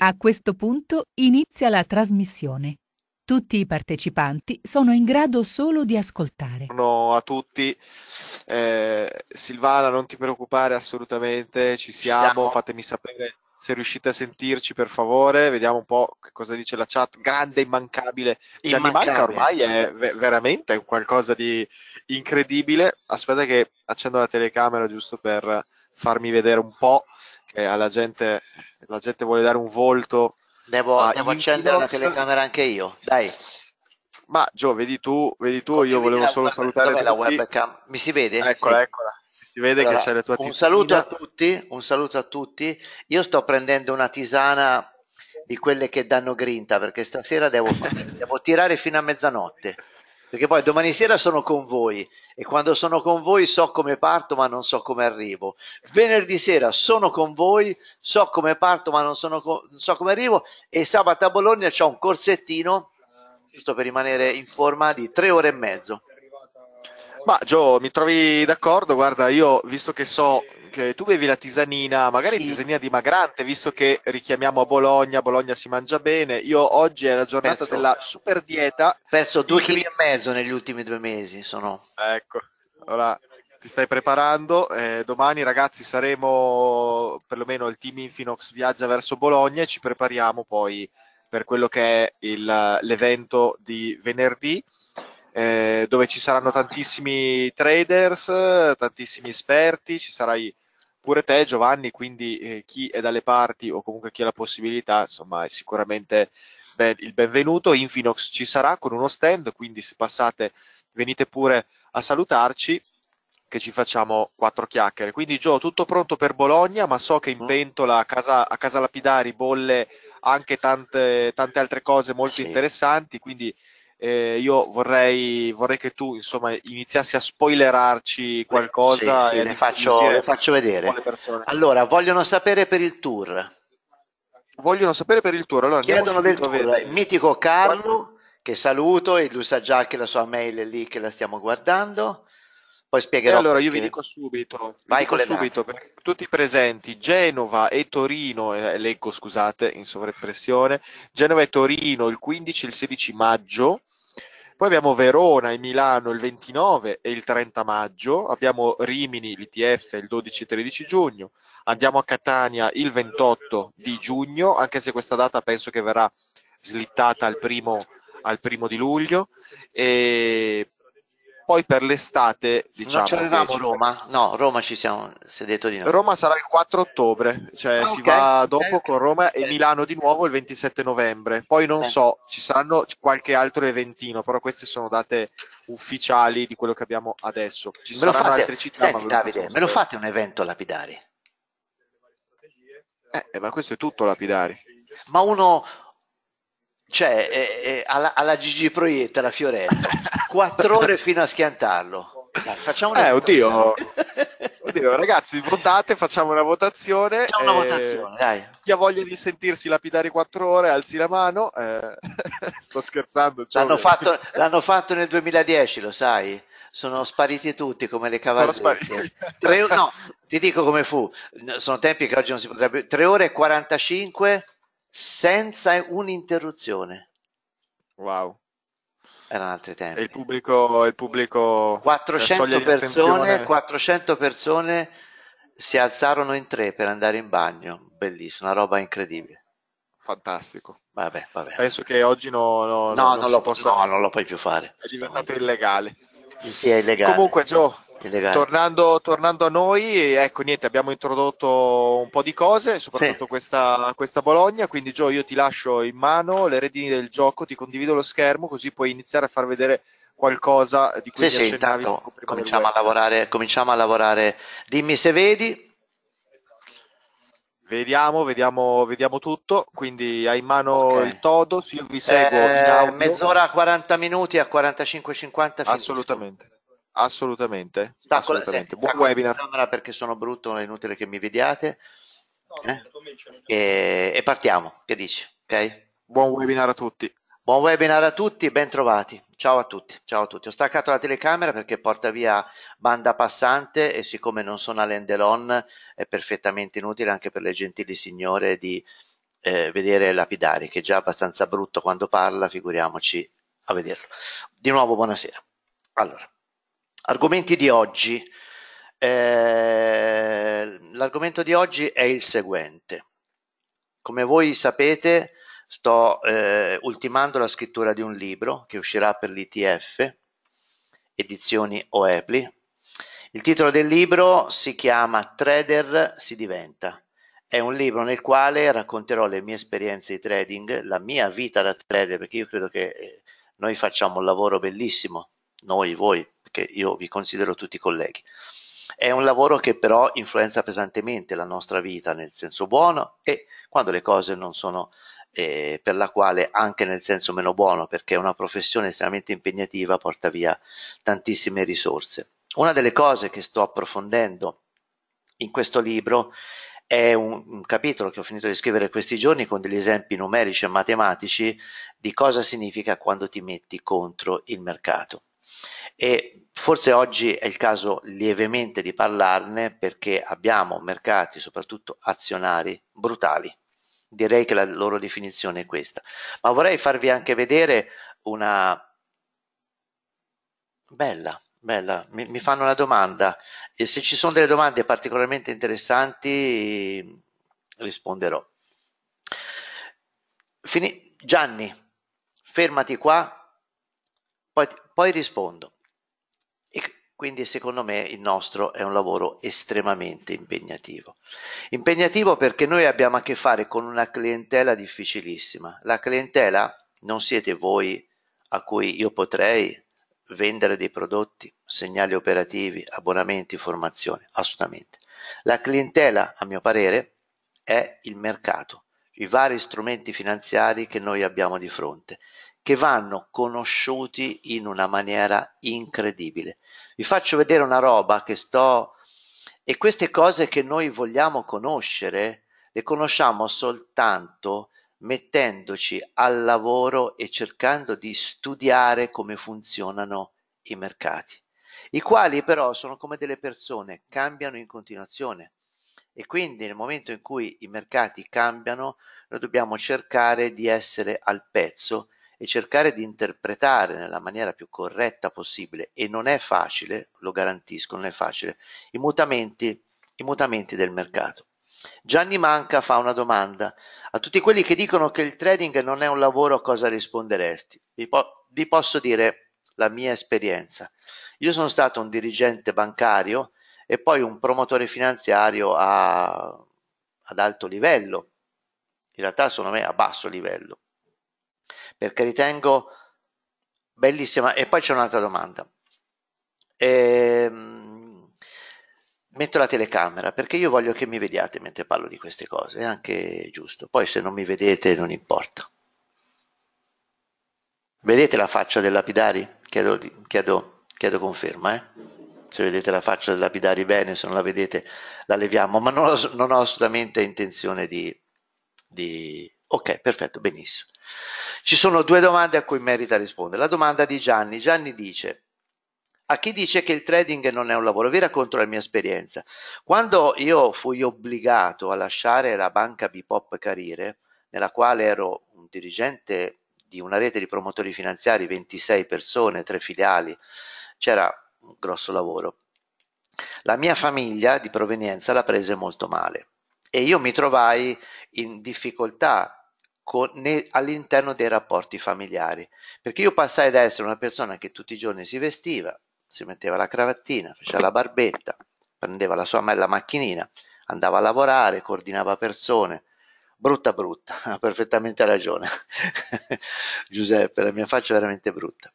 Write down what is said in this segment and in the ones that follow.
A questo punto inizia la trasmissione. Tutti i partecipanti sono in grado solo di ascoltare. Buongiorno a tutti. Eh, Silvana, non ti preoccupare assolutamente, ci siamo. siamo. Fatemi sapere se riuscite a sentirci per favore. Vediamo un po' cosa dice la chat. Grande, immancabile. Cioè, manca ormai è v- veramente qualcosa di incredibile. Aspetta che accendo la telecamera giusto per farmi vedere un po' perché alla gente, la gente vuole dare un volto. Devo, devo accendere la telecamera anche io, dai. Ma Gio, vedi tu, vedi tu io volevo solo web, salutare la webcam? Mi si vede? Eccola, sì. eccola. Si vede allora, che c'è la tua un saluto a tutti, un saluto a tutti. Io sto prendendo una tisana di quelle che danno grinta perché stasera devo, devo tirare fino a mezzanotte perché poi domani sera sono con voi e quando sono con voi so come parto ma non so come arrivo. Venerdì sera sono con voi, so come parto ma non, co- non so come arrivo e sabato a Bologna c'è un corsettino, giusto per rimanere in forma, di tre ore e mezzo. Ma Gio, mi trovi d'accordo? Guarda, io visto che so Frank, tu bevi la tisanina, magari sì. tisanina dimagrante, visto che richiamiamo a Bologna, Bologna si mangia bene. Io oggi è la giornata perso, della super dieta. Ho perso due chili e mezzo negli ultimi due mesi, sono... Ecco, allora ti stai preparando. Eh, domani, ragazzi, saremo perlomeno il team Infinox viaggia verso Bologna e ci prepariamo poi per quello che è il, l'evento di venerdì. Eh, dove ci saranno tantissimi traders, tantissimi esperti, ci sarai pure te Giovanni, quindi eh, chi è dalle parti o comunque chi ha la possibilità, insomma è sicuramente ben, il benvenuto. Infinox ci sarà con uno stand, quindi se passate venite pure a salutarci che ci facciamo quattro chiacchiere. Quindi Gio, tutto pronto per Bologna, ma so che in mm. pentola a casa, a casa Lapidari bolle anche tante, tante altre cose molto sì. interessanti, quindi eh, io vorrei, vorrei, che tu insomma iniziassi a spoilerarci qualcosa. Sì, sì, le, faccio, le, faccio, vedere. Allora, vogliono sapere per il tour. Vogliono sapere per il tour. Allora, Chiedono del tour. Mitico Carlo, che saluto, e lui sa già che la sua mail è lì che la stiamo guardando. Poi spiegherò. E allora io vi dico subito, Vai vi dico subito per tutti i presenti, Genova e Torino, eh, leggo scusate in sovrappressione Genova e Torino il 15 e il 16 maggio, poi abbiamo Verona e Milano il 29 e il 30 maggio, abbiamo Rimini, l'ITF il 12 e 13 giugno, andiamo a Catania il 28 di giugno, anche se questa data penso che verrà slittata al primo, al primo di luglio, e poi per l'estate, diciamo... Non c'eravamo ci Roma? No, Roma ci siamo seduti di noi. Roma sarà il 4 ottobre, cioè ah, si va dopo okay. Eh. con Roma e okay. Milano di nuovo il 27 novembre. Poi non eh. so, ci saranno qualche altro eventino, però queste sono date ufficiali di quello che abbiamo adesso. Ci me saranno fate... altre città, Senti, Davide, me lo fate un evento lapidari? Eh, eh, ma questo è tutto lapidari. Ma uno, cioè, è, è alla, alla Gigi Proietta, la Fiorella. quattro ore fino a schiantarlo. Dai, facciamo eh, oddio. oddio. ragazzi, votate, facciamo una votazione. Facciamo una eh, votazione, dai. Chi ha voglia di sentirsi lapidare quattro ore, alzi la mano. Eh, sto scherzando. Cioè, l'hanno fatto, l'hanno fatto nel 2010, lo sai? sono spariti tutti come le cavallette. Tre, no, ti dico come fu. Sono tempi che oggi non si potrebbe. Tre ore e 45 senza un'interruzione. Wow erano altri tempi. il pubblico, il pubblico 400, persone, 400 persone si alzarono in tre per andare in bagno, bellissimo, una roba incredibile. Fantastico. Vabbè, vabbè. Penso che oggi no, no, no non, non, lo posso, no, non lo puoi più fare. È diventato illegale. Sì, è illegale. Comunque, Joe. Tornando, tornando, a noi, ecco niente, abbiamo introdotto un po' di cose, soprattutto sì. questa, questa, Bologna, quindi Gio io ti lascio in mano le redini del gioco, ti condivido lo schermo così puoi iniziare a far vedere qualcosa di cui sì, sì, intanto cominciamo a, lavorare, cominciamo a lavorare, dimmi se vedi. Vediamo, vediamo, vediamo tutto, quindi hai in mano okay. il Todos, io vi seguo eh, Mezz'ora, 40 minuti a 45-50 Assolutamente. Tutto. Assolutamente. Stacco assolutamente. senti, Buon webinar. camera perché sono brutto, è inutile che mi vediate. No, eh? e, e, partiamo, che dici? Okay? Buon webinar a tutti. Buon webinar a tutti, ben trovati. Ciao a tutti, ciao a tutti. Ho staccato la telecamera perché porta via banda passante e siccome non sono all'endelon è perfettamente inutile anche per le gentili signore di eh, vedere Lapidari, che è già abbastanza brutto quando parla, figuriamoci a vederlo. Di nuovo buonasera. Allora. Argomenti di oggi. Eh, l'argomento di oggi è il seguente. Come voi sapete, sto eh, ultimando la scrittura di un libro che uscirà per l'ITF, edizioni Oepli. Il titolo del libro si chiama Trader si diventa. È un libro nel quale racconterò le mie esperienze di trading, la mia vita da trader, perché io credo che eh, noi facciamo un lavoro bellissimo, noi, voi, perché io vi considero tutti colleghi. È un lavoro che però influenza pesantemente la nostra vita nel senso buono e quando le cose non sono eh, per la quale anche nel senso meno buono, perché è una professione estremamente impegnativa, porta via tantissime risorse. Una delle cose che sto approfondendo in questo libro è un, un, capitolo che ho finito di scrivere questi giorni con degli esempi numerici e matematici di cosa significa quando ti metti contro il mercato e forse oggi è il caso lievemente di parlarne perché abbiamo mercati, soprattutto azionari, brutali. Direi che la loro definizione è questa. Ma vorrei farvi anche vedere una bella, bella, mi, mi fanno una domanda e se ci sono delle domande particolarmente interessanti risponderò. Fini... Gianni, fermati qua, poi poi rispondo. E quindi secondo me il nostro è un lavoro estremamente impegnativo. Impegnativo perché noi abbiamo a che fare con una clientela difficilissima. La clientela non siete voi a cui io potrei vendere dei prodotti, segnali operativi, abbonamenti, formazione, assolutamente. La clientela, a mio parere, è il mercato, i vari strumenti finanziari che noi abbiamo di fronte che vanno conosciuti in una maniera incredibile. Vi faccio vedere una roba che sto e queste cose che noi vogliamo conoscere le conosciamo soltanto mettendoci al lavoro e cercando di studiare come funzionano i mercati, i quali però sono come delle persone, cambiano in continuazione e quindi nel momento in cui i mercati cambiano noi dobbiamo cercare di essere al pezzo e cercare di interpretare nella maniera più corretta possibile, e non è facile, lo garantisco, non è facile, i mutamenti, i mutamenti del mercato. Gianni Manca fa una domanda. A tutti quelli che dicono che il trading non è un lavoro, cosa risponderesti? Vi, po- vi posso dire la mia esperienza. Io sono stato un dirigente bancario e poi un promotore finanziario a, ad alto livello, in realtà secondo me a basso livello, perché ritengo bellissima. E poi c'è un'altra domanda. Ehm, metto la telecamera perché io voglio che mi vediate mentre parlo di queste cose, è anche giusto. Poi se non mi vedete non importa. Vedete la faccia del lapidari? Chiedo, chiedo, chiedo conferma, eh? Se vedete la faccia del lapidari bene, se non la vedete la leviamo, ma non ho, non ho assolutamente intenzione di, di... Ok, perfetto, benissimo. Ci sono due domande a cui merita rispondere. La domanda di Gianni. Gianni dice, a chi dice che il trading non è un lavoro, vi racconto la mia esperienza. Quando io fui obbligato a lasciare la banca Bipop Carire, nella quale ero un dirigente di una rete di promotori finanziari, 26 persone, tre filiali, c'era un grosso lavoro. La mia famiglia di provenienza la prese molto male e io mi trovai in difficoltà con, né all'interno dei rapporti familiari. Perché io passai da essere una persona che tutti i giorni si vestiva, si metteva la cravattina, faceva la barbetta, prendeva la sua bella macchinina, andava a lavorare, coordinava persone. Brutta brutta, ha perfettamente ragione Giuseppe, la mia faccia è veramente brutta.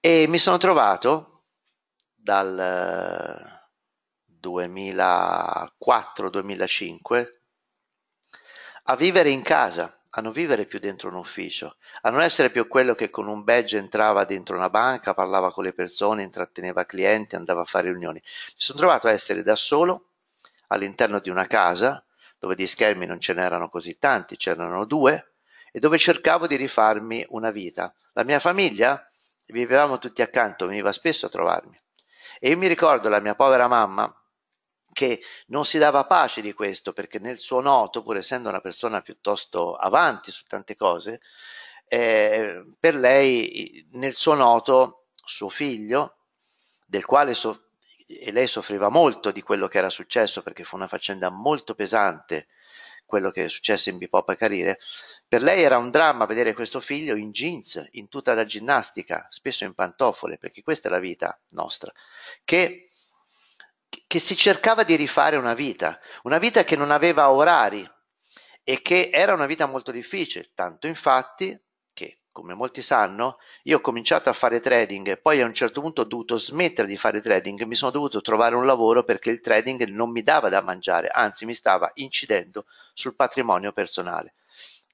E mi sono trovato dal 2004-2005 eh, a vivere in casa a non vivere più dentro un ufficio, a non essere più quello che con un badge entrava dentro una banca, parlava con le persone, intratteneva clienti, andava a fare riunioni. Mi sono trovato a essere da solo all'interno di una casa dove di schermi non ce n'erano così tanti, ce n'erano due, e dove cercavo di rifarmi una vita. La mia famiglia vivevamo tutti accanto, veniva spesso a trovarmi. E io mi ricordo la mia povera mamma, che non si dava pace di questo perché nel suo noto, pur essendo una persona piuttosto avanti su tante cose, eh, per lei nel suo noto suo figlio, del quale so- e lei soffriva molto di quello che era successo perché fu una faccenda molto pesante quello che è successo in Bipop a Carire, per lei era un dramma vedere questo figlio in jeans, in tutta la ginnastica, spesso in pantofole, perché questa è la vita nostra, che che si cercava di rifare una vita, una vita che non aveva orari e che era una vita molto difficile, tanto infatti che, come molti sanno, io ho cominciato a fare trading e poi a un certo punto ho dovuto smettere di fare trading, mi sono dovuto trovare un lavoro perché il trading non mi dava da mangiare, anzi mi stava incidendo sul patrimonio personale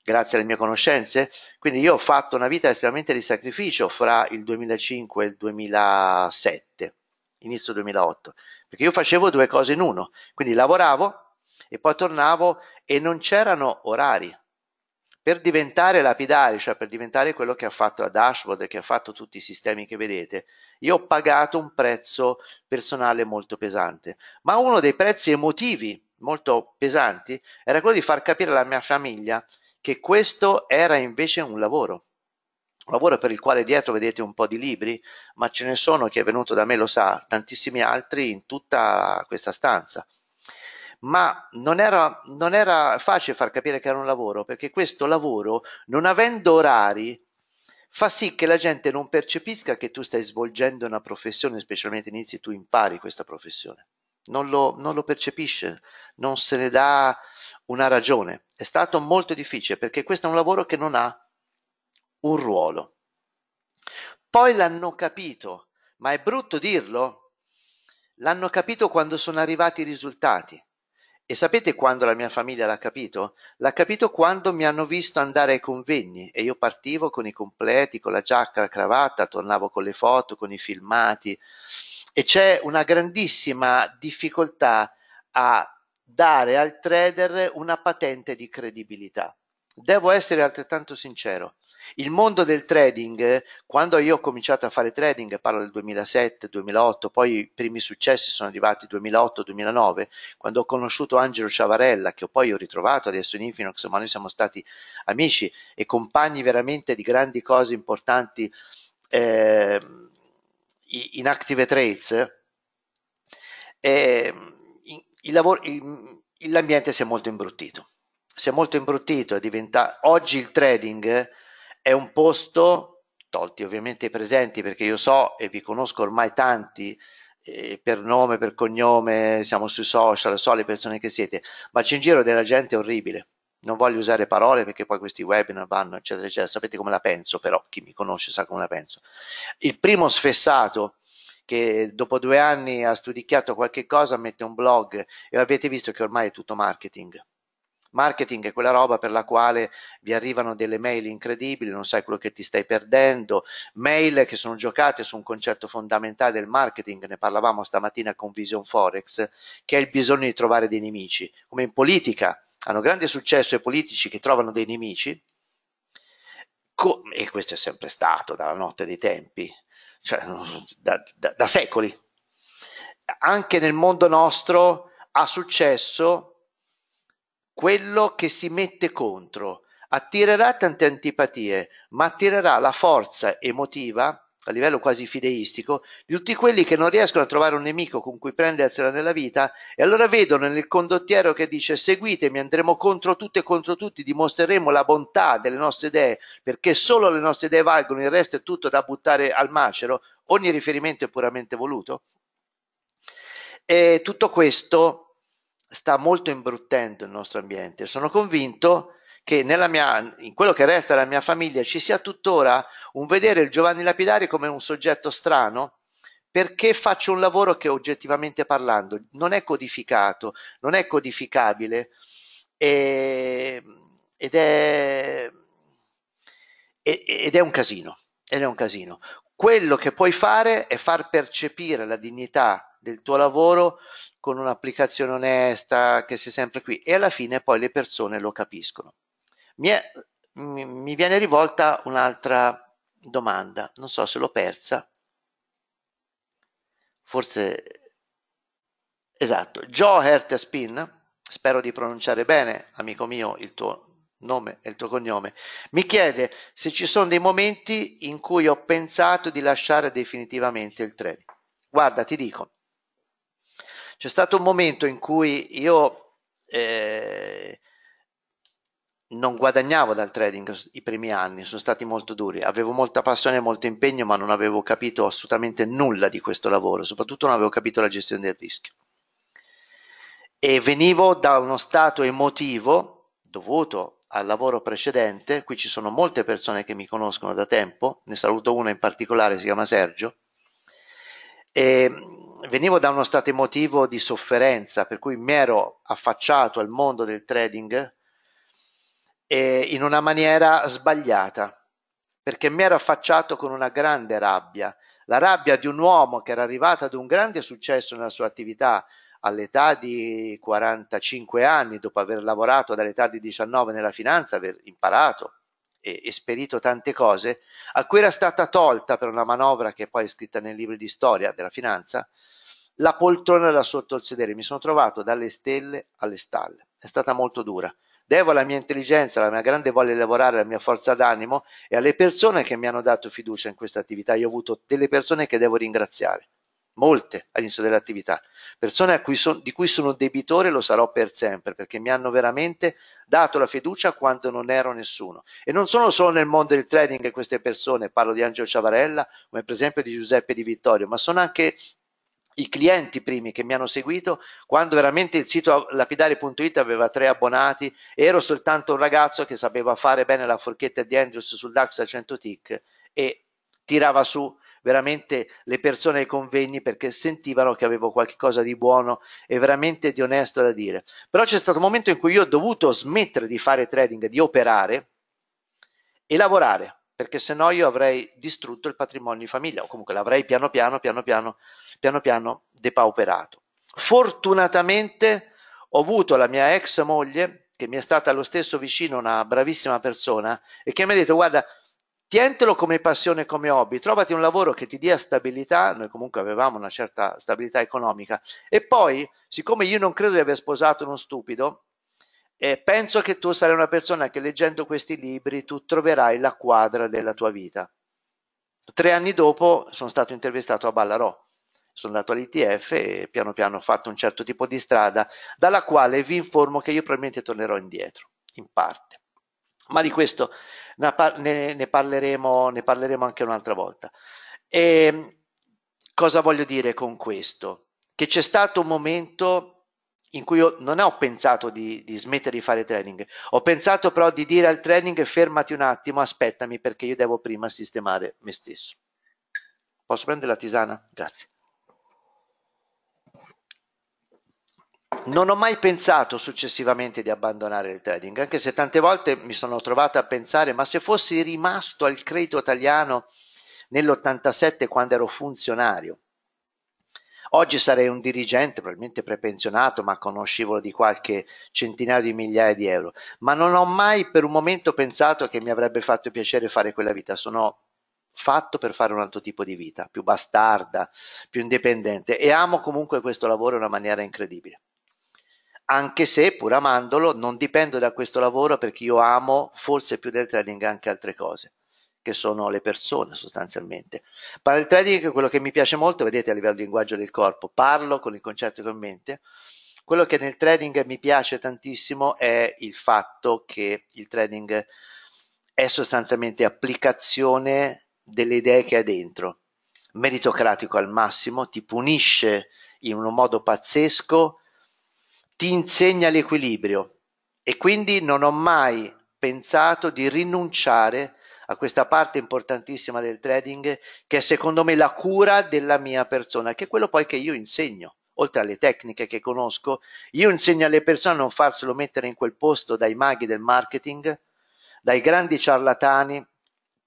grazie alle mie conoscenze. Quindi io ho fatto una vita estremamente di sacrificio fra il 2005 e il 2007, inizio 2008 perché io facevo due cose in uno, quindi lavoravo e poi tornavo e non c'erano orari. Per diventare lapidari, cioè per diventare quello che ha fatto la dashboard, e che ha fatto tutti i sistemi che vedete, io ho pagato un prezzo personale molto pesante, ma uno dei prezzi emotivi molto pesanti era quello di far capire alla mia famiglia che questo era invece un lavoro lavoro per il quale dietro vedete un po' di libri, ma ce ne sono, chi è venuto da me lo sa, tantissimi altri in tutta questa stanza. Ma non era, non era facile far capire che era un lavoro, perché questo lavoro, non avendo orari, fa sì che la gente non percepisca che tu stai svolgendo una professione, specialmente inizi tu impari questa professione. Non lo, non lo, percepisce, non se ne dà una ragione. È stato molto difficile perché questo è un lavoro che non ha un ruolo. Poi l'hanno capito, ma è brutto dirlo? L'hanno capito quando sono arrivati i risultati. E sapete quando la mia famiglia l'ha capito? L'ha capito quando mi hanno visto andare ai convegni e io partivo con i completi, con la giacca, la cravatta, tornavo con le foto, con i filmati. E c'è una grandissima difficoltà a dare al trader una patente di credibilità devo essere altrettanto sincero. Il mondo del trading, eh, quando io ho cominciato a fare trading, parlo del 2007-2008, poi i primi successi sono arrivati 2008-2009, quando ho conosciuto Angelo Ciavarella, che poi ho ritrovato adesso in Infinox, ma noi siamo stati amici e compagni veramente di grandi cose importanti eh, in Active Trades, eh, l'ambiente si è molto imbruttito si è molto imbruttito, è diventa... oggi il trading è un posto, tolti ovviamente i presenti perché io so e vi conosco ormai tanti eh, per nome, per cognome, siamo sui social, so le persone che siete, ma c'è in giro della gente orribile. Non voglio usare parole perché poi questi webinar vanno, eccetera, eccetera. Sapete come la penso, però chi mi conosce sa come la penso. Il primo sfessato che dopo due anni ha studicchiato qualche cosa, mette un blog e avete visto che ormai è tutto marketing Marketing è quella roba per la quale vi arrivano delle mail incredibili, non sai quello che ti stai perdendo, mail che sono giocate su un concetto fondamentale del marketing, ne parlavamo stamattina con Vision Forex, che è il bisogno di trovare dei nemici. Come in politica hanno grande successo i politici che trovano dei nemici, e questo è sempre stato dalla notte dei tempi, cioè da, da, da secoli. Anche nel mondo nostro ha successo quello che si mette contro. Attirerà tante antipatie, ma attirerà la forza emotiva a livello quasi fideistico, di tutti quelli che non riescono a trovare un nemico con cui prendersela nella vita e allora vedono nel condottiero che dice seguitemi, andremo contro tutte e contro tutti, dimostreremo la bontà delle nostre idee perché solo le nostre idee valgono, il resto è tutto da buttare al macero, ogni riferimento è puramente voluto. E tutto questo sta molto imbruttendo il nostro ambiente. Sono convinto che mia, in quello che resta della mia famiglia ci sia tuttora un vedere il Giovanni Lapidari come un soggetto strano perché faccio un lavoro che oggettivamente parlando non è codificato, non è codificabile e, ed, è, ed è un casino. Ed è un casino. Quello che puoi fare è far percepire la dignità del tuo lavoro con un'applicazione onesta, che sei sempre qui e alla fine poi le persone lo capiscono. Mi, è, mi, viene rivolta un'altra domanda, non so se l'ho persa, forse esatto, Joe Hertespin, spero di pronunciare bene, amico mio, il tuo nome e il tuo cognome, mi chiede se ci sono dei momenti in cui ho pensato di lasciare definitivamente il treno. Guarda, ti dico, c'è stato un momento in cui io eh, non guadagnavo dal trading i primi anni, sono stati molto duri, avevo molta passione e molto impegno, ma non avevo capito assolutamente nulla di questo lavoro, soprattutto non avevo capito la gestione del rischio. E venivo da uno stato emotivo dovuto al lavoro precedente, qui ci sono molte persone che mi conoscono da tempo, ne saluto una in particolare, si chiama Sergio, e venivo da uno stato emotivo di sofferenza, per cui mi ero affacciato al mondo del trading eh, in una maniera sbagliata, perché mi ero affacciato con una grande rabbia, la rabbia di un uomo che era arrivato ad un grande successo nella sua attività all'età di 45 anni, dopo aver lavorato dall'età di 19 nella finanza, aver imparato e esperito tante cose, a cui era stata tolta per una manovra che poi è scritta nei libri di storia della finanza, la poltrona da sotto il sedere, mi sono trovato dalle stelle alle stalle. È stata molto dura. Devo alla mia intelligenza, alla mia grande voglia di lavorare, alla mia forza d'animo e alle persone che mi hanno dato fiducia in questa attività. Io ho avuto delle persone che devo ringraziare, molte all'inizio dell'attività, persone cui son, di cui sono debitore e lo sarò per sempre, perché mi hanno veramente dato la fiducia quando non ero nessuno. E non sono solo nel mondo del trading queste persone, parlo di Angelo Ciavarella, come per esempio di Giuseppe Di Vittorio, ma sono anche i clienti primi che mi hanno seguito quando veramente il sito lapidare.it aveva tre abbonati e ero soltanto un ragazzo che sapeva fare bene la forchetta di Andrews sul DAX a 100 tick e tirava su veramente le persone ai convegni perché sentivano che avevo qualcosa di buono e veramente di onesto da dire però c'è stato un momento in cui io ho dovuto smettere di fare trading di operare e lavorare perché se no io avrei distrutto il patrimonio di famiglia o comunque l'avrei piano piano, piano piano, piano piano depauperato. Fortunatamente ho avuto la mia ex moglie, che mi è stata allo stesso vicino una bravissima persona, e che mi ha detto guarda, tientelo come passione, come hobby, trovati un lavoro che ti dia stabilità, noi comunque avevamo una certa stabilità economica, e poi, siccome io non credo di aver sposato uno stupido, e penso che tu sarai una persona che leggendo questi libri tu troverai la quadra della tua vita. Tre anni dopo sono stato intervistato a Ballarò, sono andato all'ITF e piano piano ho fatto un certo tipo di strada, dalla quale vi informo che io probabilmente tornerò indietro, in parte. Ma di questo ne, parleremo, ne parleremo anche un'altra volta. E ehm, cosa voglio dire con questo? Che c'è stato un momento in cui io non ho pensato di, di, smettere di fare training, ho pensato però di dire al training fermati un attimo, aspettami perché io devo prima sistemare me stesso. Posso prendere la tisana? Grazie. Non ho mai pensato successivamente di abbandonare il trading, anche se tante volte mi sono trovato a pensare, ma se fossi rimasto al credito italiano nell'87 quando ero funzionario, Oggi sarei un dirigente, probabilmente prepensionato, ma con uno scivolo di qualche centinaio di migliaia di euro. Ma non ho mai per un momento pensato che mi avrebbe fatto piacere fare quella vita. Sono fatto per fare un altro tipo di vita, più bastarda, più indipendente. E amo comunque questo lavoro in una maniera incredibile. Anche se, pur amandolo, non dipendo da questo lavoro perché io amo forse più del trading anche altre cose che sono le persone sostanzialmente. Parallel trading è quello che mi piace molto, vedete a livello di linguaggio del corpo, parlo con il concetto che ho in mente. Quello che nel trading mi piace tantissimo è il fatto che il trading è sostanzialmente applicazione delle idee che hai dentro, meritocratico al massimo, ti punisce in un modo pazzesco, ti insegna l'equilibrio e quindi non ho mai pensato di rinunciare a a questa parte importantissima del trading che è secondo me la cura della mia persona, che è quello poi che io insegno. Oltre alle tecniche che conosco, io insegno alle persone a non farselo mettere in quel posto dai maghi del marketing, dai grandi ciarlatani,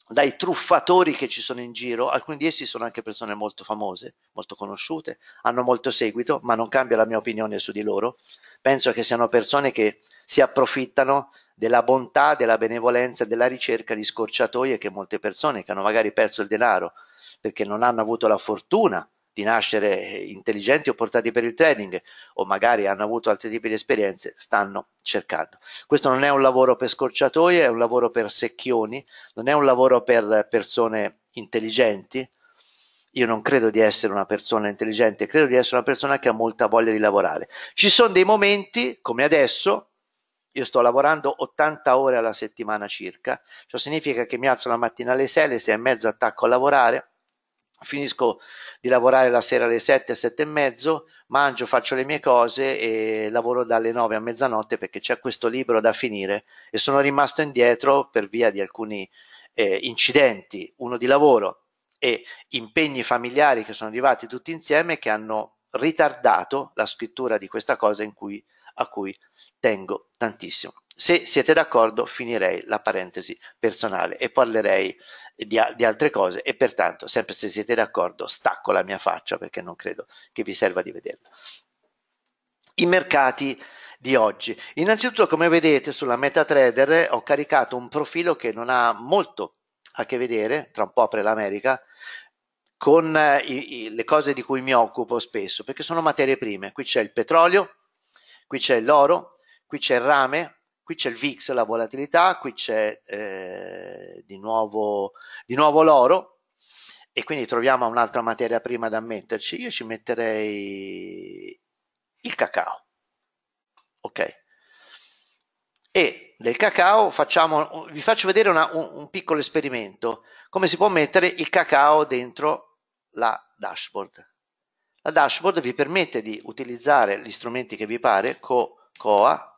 dai truffatori che ci sono in giro, alcuni di essi sono anche persone molto famose, molto conosciute, hanno molto seguito, ma non cambia la mia opinione su di loro. Penso che siano persone che si approfittano della bontà, della benevolenza, della ricerca di scorciatoie che molte persone che hanno magari perso il denaro perché non hanno avuto la fortuna di nascere intelligenti o portati per il trading o magari hanno avuto altri tipi di esperienze, stanno cercando. Questo non è un lavoro per scorciatoie, è un lavoro per secchioni, non è un lavoro per persone intelligenti. Io non credo di essere una persona intelligente, credo di essere una persona che ha molta voglia di lavorare. Ci sono dei momenti, come adesso, io sto lavorando 80 ore alla settimana circa, ciò significa che mi alzo la mattina alle 6, alle 6 e mezzo attacco a lavorare, finisco di lavorare la sera alle 7, 7 e mezzo, mangio, faccio le mie cose e lavoro dalle 9 a mezzanotte perché c'è questo libro da finire e sono rimasto indietro per via di alcuni eh, incidenti, uno di lavoro e impegni familiari che sono arrivati tutti insieme che hanno ritardato la scrittura di questa cosa cui, a cui tengo tantissimo. Se siete d'accordo finirei la parentesi personale e parlerei di, di altre cose e pertanto, sempre se siete d'accordo, stacco la mia faccia perché non credo che vi serva di vederla. I mercati di oggi. Innanzitutto, come vedete sulla MetaTrader, ho caricato un profilo che non ha molto a che vedere, tra un po' apre l'America, con eh, i, le cose di cui mi occupo spesso, perché sono materie prime. Qui c'è il petrolio, qui c'è l'oro, qui c'è il rame, qui c'è il VIX, la volatilità, qui c'è eh, di, nuovo, di nuovo l'oro e quindi troviamo un'altra materia prima da metterci. Io ci metterei il cacao. Ok. E del cacao facciamo, vi faccio vedere una, un, un piccolo esperimento, come si può mettere il cacao dentro la dashboard. La dashboard vi permette di utilizzare gli strumenti che vi pare, Co, COA,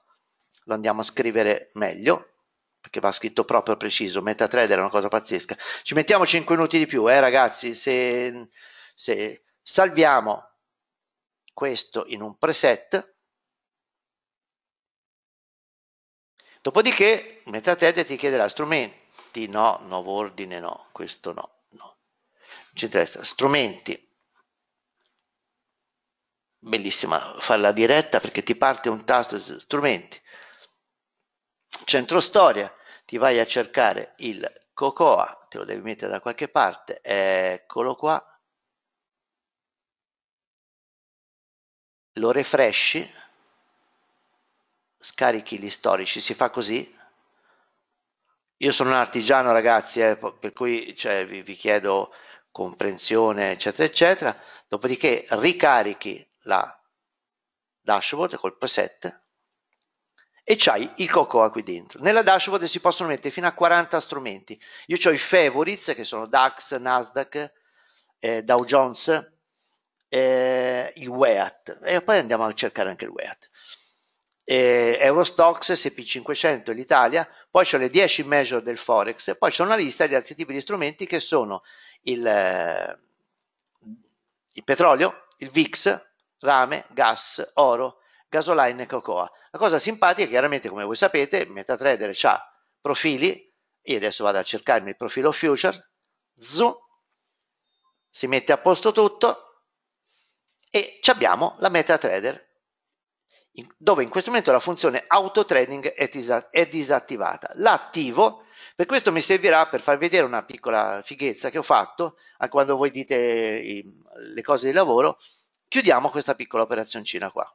lo andiamo a scrivere meglio, perché va scritto proprio preciso, MetaTrader è una cosa pazzesca. Ci mettiamo 5 minuti di più, eh ragazzi, se, se salviamo questo in un preset, dopodiché MetaTrader ti chiederà strumenti, no, nuovo ordine no, questo no, no, non ci interessa, strumenti, bellissima fare la diretta perché ti parte un tasto strumenti centro storia, ti vai a cercare il Cocoa, te lo devi mettere da qualche parte, eccolo qua, lo refresci, scarichi gli storici, si fa così. Io sono un artigiano ragazzi, eh, per cui cioè, vi, vi chiedo comprensione, eccetera, eccetera. Dopodiché ricarichi la dashboard col preset e c'hai il cocoa qui dentro. Nella dashboard si possono mettere fino a 40 strumenti. Io ho i favorites che sono DAX, Nasdaq, eh, Dow Jones, eh, il WEAT e poi andiamo a cercare anche il WEAT. Eh, Eurostox, SP500 l'Italia, poi c'è le 10 measure del Forex, e poi c'è una lista di altri tipi di strumenti che sono il, eh, il petrolio, il VIX, rame, gas, oro, Gasoline e Cocoa. La cosa simpatica è chiaramente, come voi sapete, MetaTrader ha profili, io adesso vado a cercarmi il profilo future, zoom, si mette a posto tutto e abbiamo la MetaTrader dove in questo momento la funzione auto trading è, disattivata. L'attivo, per questo mi servirà per far vedere una piccola fighezza che ho fatto a quando voi dite le cose di lavoro, chiudiamo questa piccola operazioncina qua.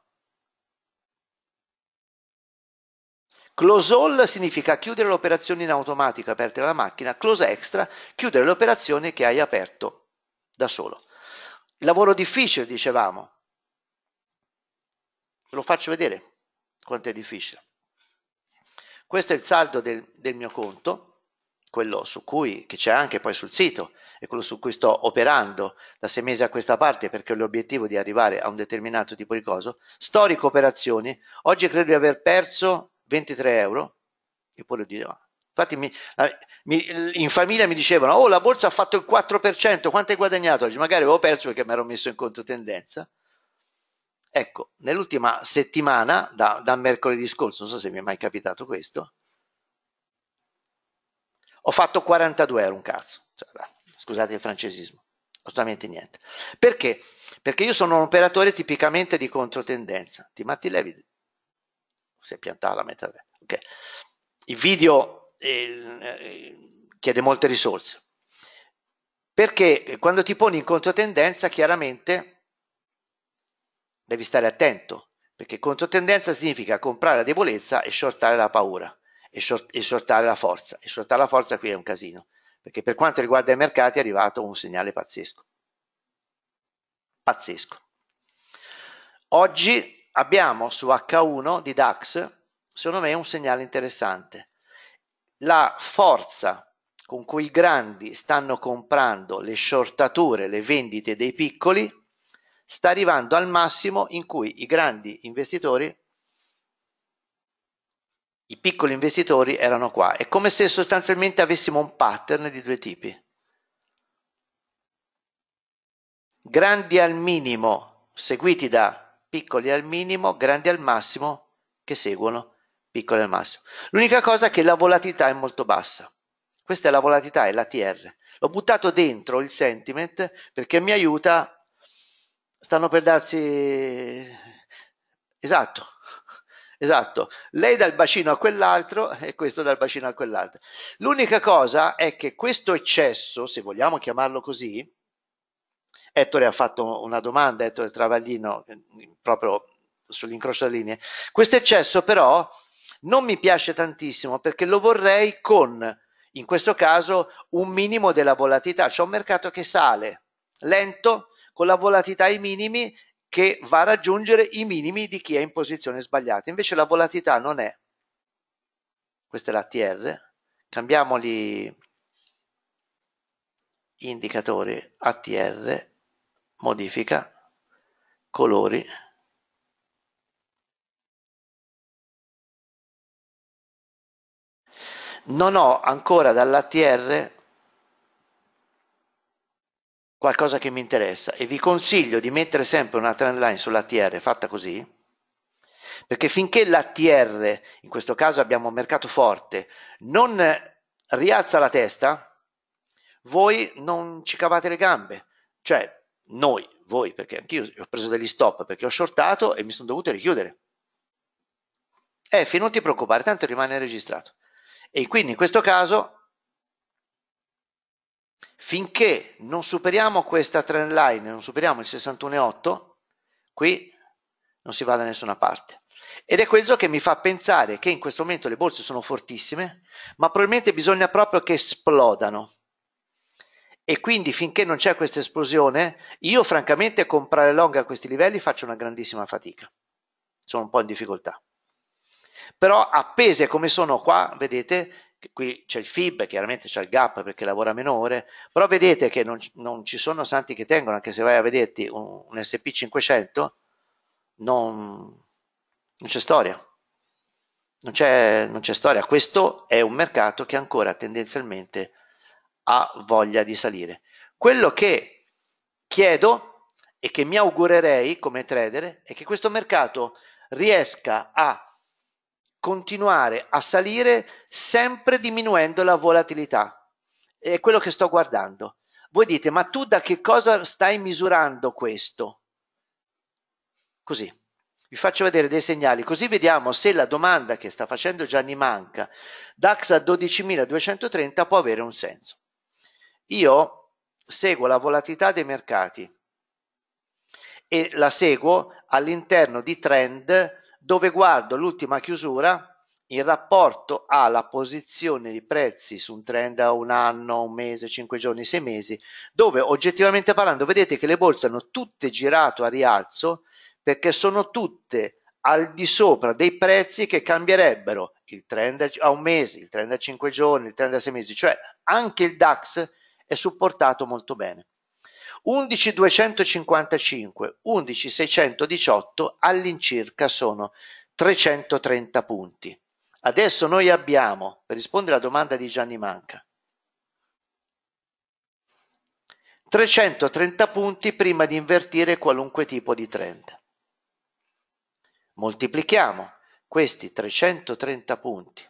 Close all significa chiudere l'operazione in automatico aperta dalla macchina, close extra chiudere l'operazione che hai aperto da solo. Lavoro difficile, dicevamo. Ve lo faccio vedere quanto è difficile. Questo è il saldo del, del mio conto, quello su cui, che c'è anche poi sul sito, e quello su cui sto operando da sei mesi a questa parte perché ho l'obiettivo di arrivare a un determinato tipo di coso. Storico operazioni, oggi credo di aver perso 23 euro, io poi lo dicevo, infatti mi, mi, in famiglia mi dicevano, oh la borsa ha fatto il 4%, quanto hai guadagnato oggi? Magari avevo perso perché mi ero messo in controtendenza. Ecco, nell'ultima settimana, da, da mercoledì scorso, non so se mi è mai capitato questo, ho fatto 42 euro, un cazzo, cioè, scusate il francesismo, assolutamente niente. Perché? Perché io sono un operatore tipicamente di controtendenza, ti matti levi si è piantata la metà. Okay. Il video eh, eh chiede molte risorse perché eh, quando ti poni in controtendenza chiaramente devi stare attento perché controtendenza significa comprare la debolezza e shortare la paura e, short, e shortare la forza e shortare la forza qui è un casino perché per quanto riguarda i mercati è arrivato un segnale pazzesco pazzesco oggi abbiamo su H1 di DAX, secondo me, un segnale interessante. La forza con cui i grandi stanno comprando le shortature, le vendite dei piccoli, sta arrivando al massimo in cui i grandi investitori, i piccoli investitori erano qua. È come se sostanzialmente avessimo un pattern di due tipi. Grandi al minimo, seguiti da piccoli al minimo, grandi al massimo, che seguono, piccoli al massimo. L'unica cosa è che la volatilità è molto bassa. Questa è la volatilità, è l'ATR. L'ho buttato dentro il sentiment perché mi aiuta, stanno per darsi... Esatto, esatto. Lei dal bacino a quell'altro e questo dal bacino a quell'altro. L'unica cosa è che questo eccesso, se vogliamo chiamarlo così, Ettore ha fatto una domanda, Ettore Travaglino, proprio sull'incrocio delle linee. Questo eccesso però non mi piace tantissimo perché lo vorrei con, in questo caso, un minimo della volatilità, C'è un mercato che sale lento con la volatilità ai minimi che va a raggiungere i minimi di chi è in posizione sbagliata. Invece la volatilità non è, questa è la TR, cambiamoli indicatori ATR modifica, colori non ho ancora dall'ATR qualcosa che mi interessa e vi consiglio di mettere sempre una trend line sull'ATR fatta così perché finché l'ATR in questo caso abbiamo un mercato forte non rialza la testa voi non ci cavate le gambe cioè noi, voi, perché anch'io ho preso degli stop perché ho shortato e mi sono dovuto richiudere. Eh, non ti preoccupare, tanto rimane registrato. E quindi in questo caso, finché non superiamo questa trend line, non superiamo il 61,8, qui non si va da nessuna parte. Ed è quello che mi fa pensare che in questo momento le borse sono fortissime, ma probabilmente bisogna proprio che esplodano e quindi finché non c'è questa esplosione, io francamente comprare long a questi livelli faccio una grandissima fatica. Sono un po' in difficoltà. Però appese come sono qua, vedete, qui c'è il FIB, chiaramente c'è il gap perché lavora meno ore, però vedete che non, non ci sono santi che tengono, anche se vai a vederti un, un SP500, non, non c'è storia. Non c'è, non c'è storia. Questo è un mercato che ancora tendenzialmente ha voglia di salire. Quello che chiedo e che mi augurerei come trader è che questo mercato riesca a continuare a salire sempre diminuendo la volatilità. È quello che sto guardando. Voi dite, ma tu da che cosa stai misurando questo? Così. Vi faccio vedere dei segnali, così vediamo se la domanda che sta facendo Gianni Manca, DAX a 12.230, può avere un senso. Io seguo la volatilità dei mercati e la seguo all'interno di trend dove guardo l'ultima chiusura in rapporto alla posizione di prezzi su un trend a un anno, un mese, cinque giorni, sei mesi, dove oggettivamente parlando vedete che le borse hanno tutte girato a rialzo perché sono tutte al di sopra dei prezzi che cambierebbero il trend a un mese, il trend a cinque giorni, il trend a sei mesi, cioè anche il DAX e supportato molto bene. 11255, 11618 all'incirca sono 330 punti. Adesso noi abbiamo, per rispondere alla domanda di Gianni Manca, 330 punti prima di invertire qualunque tipo di trend. Moltiplichiamo questi 330 punti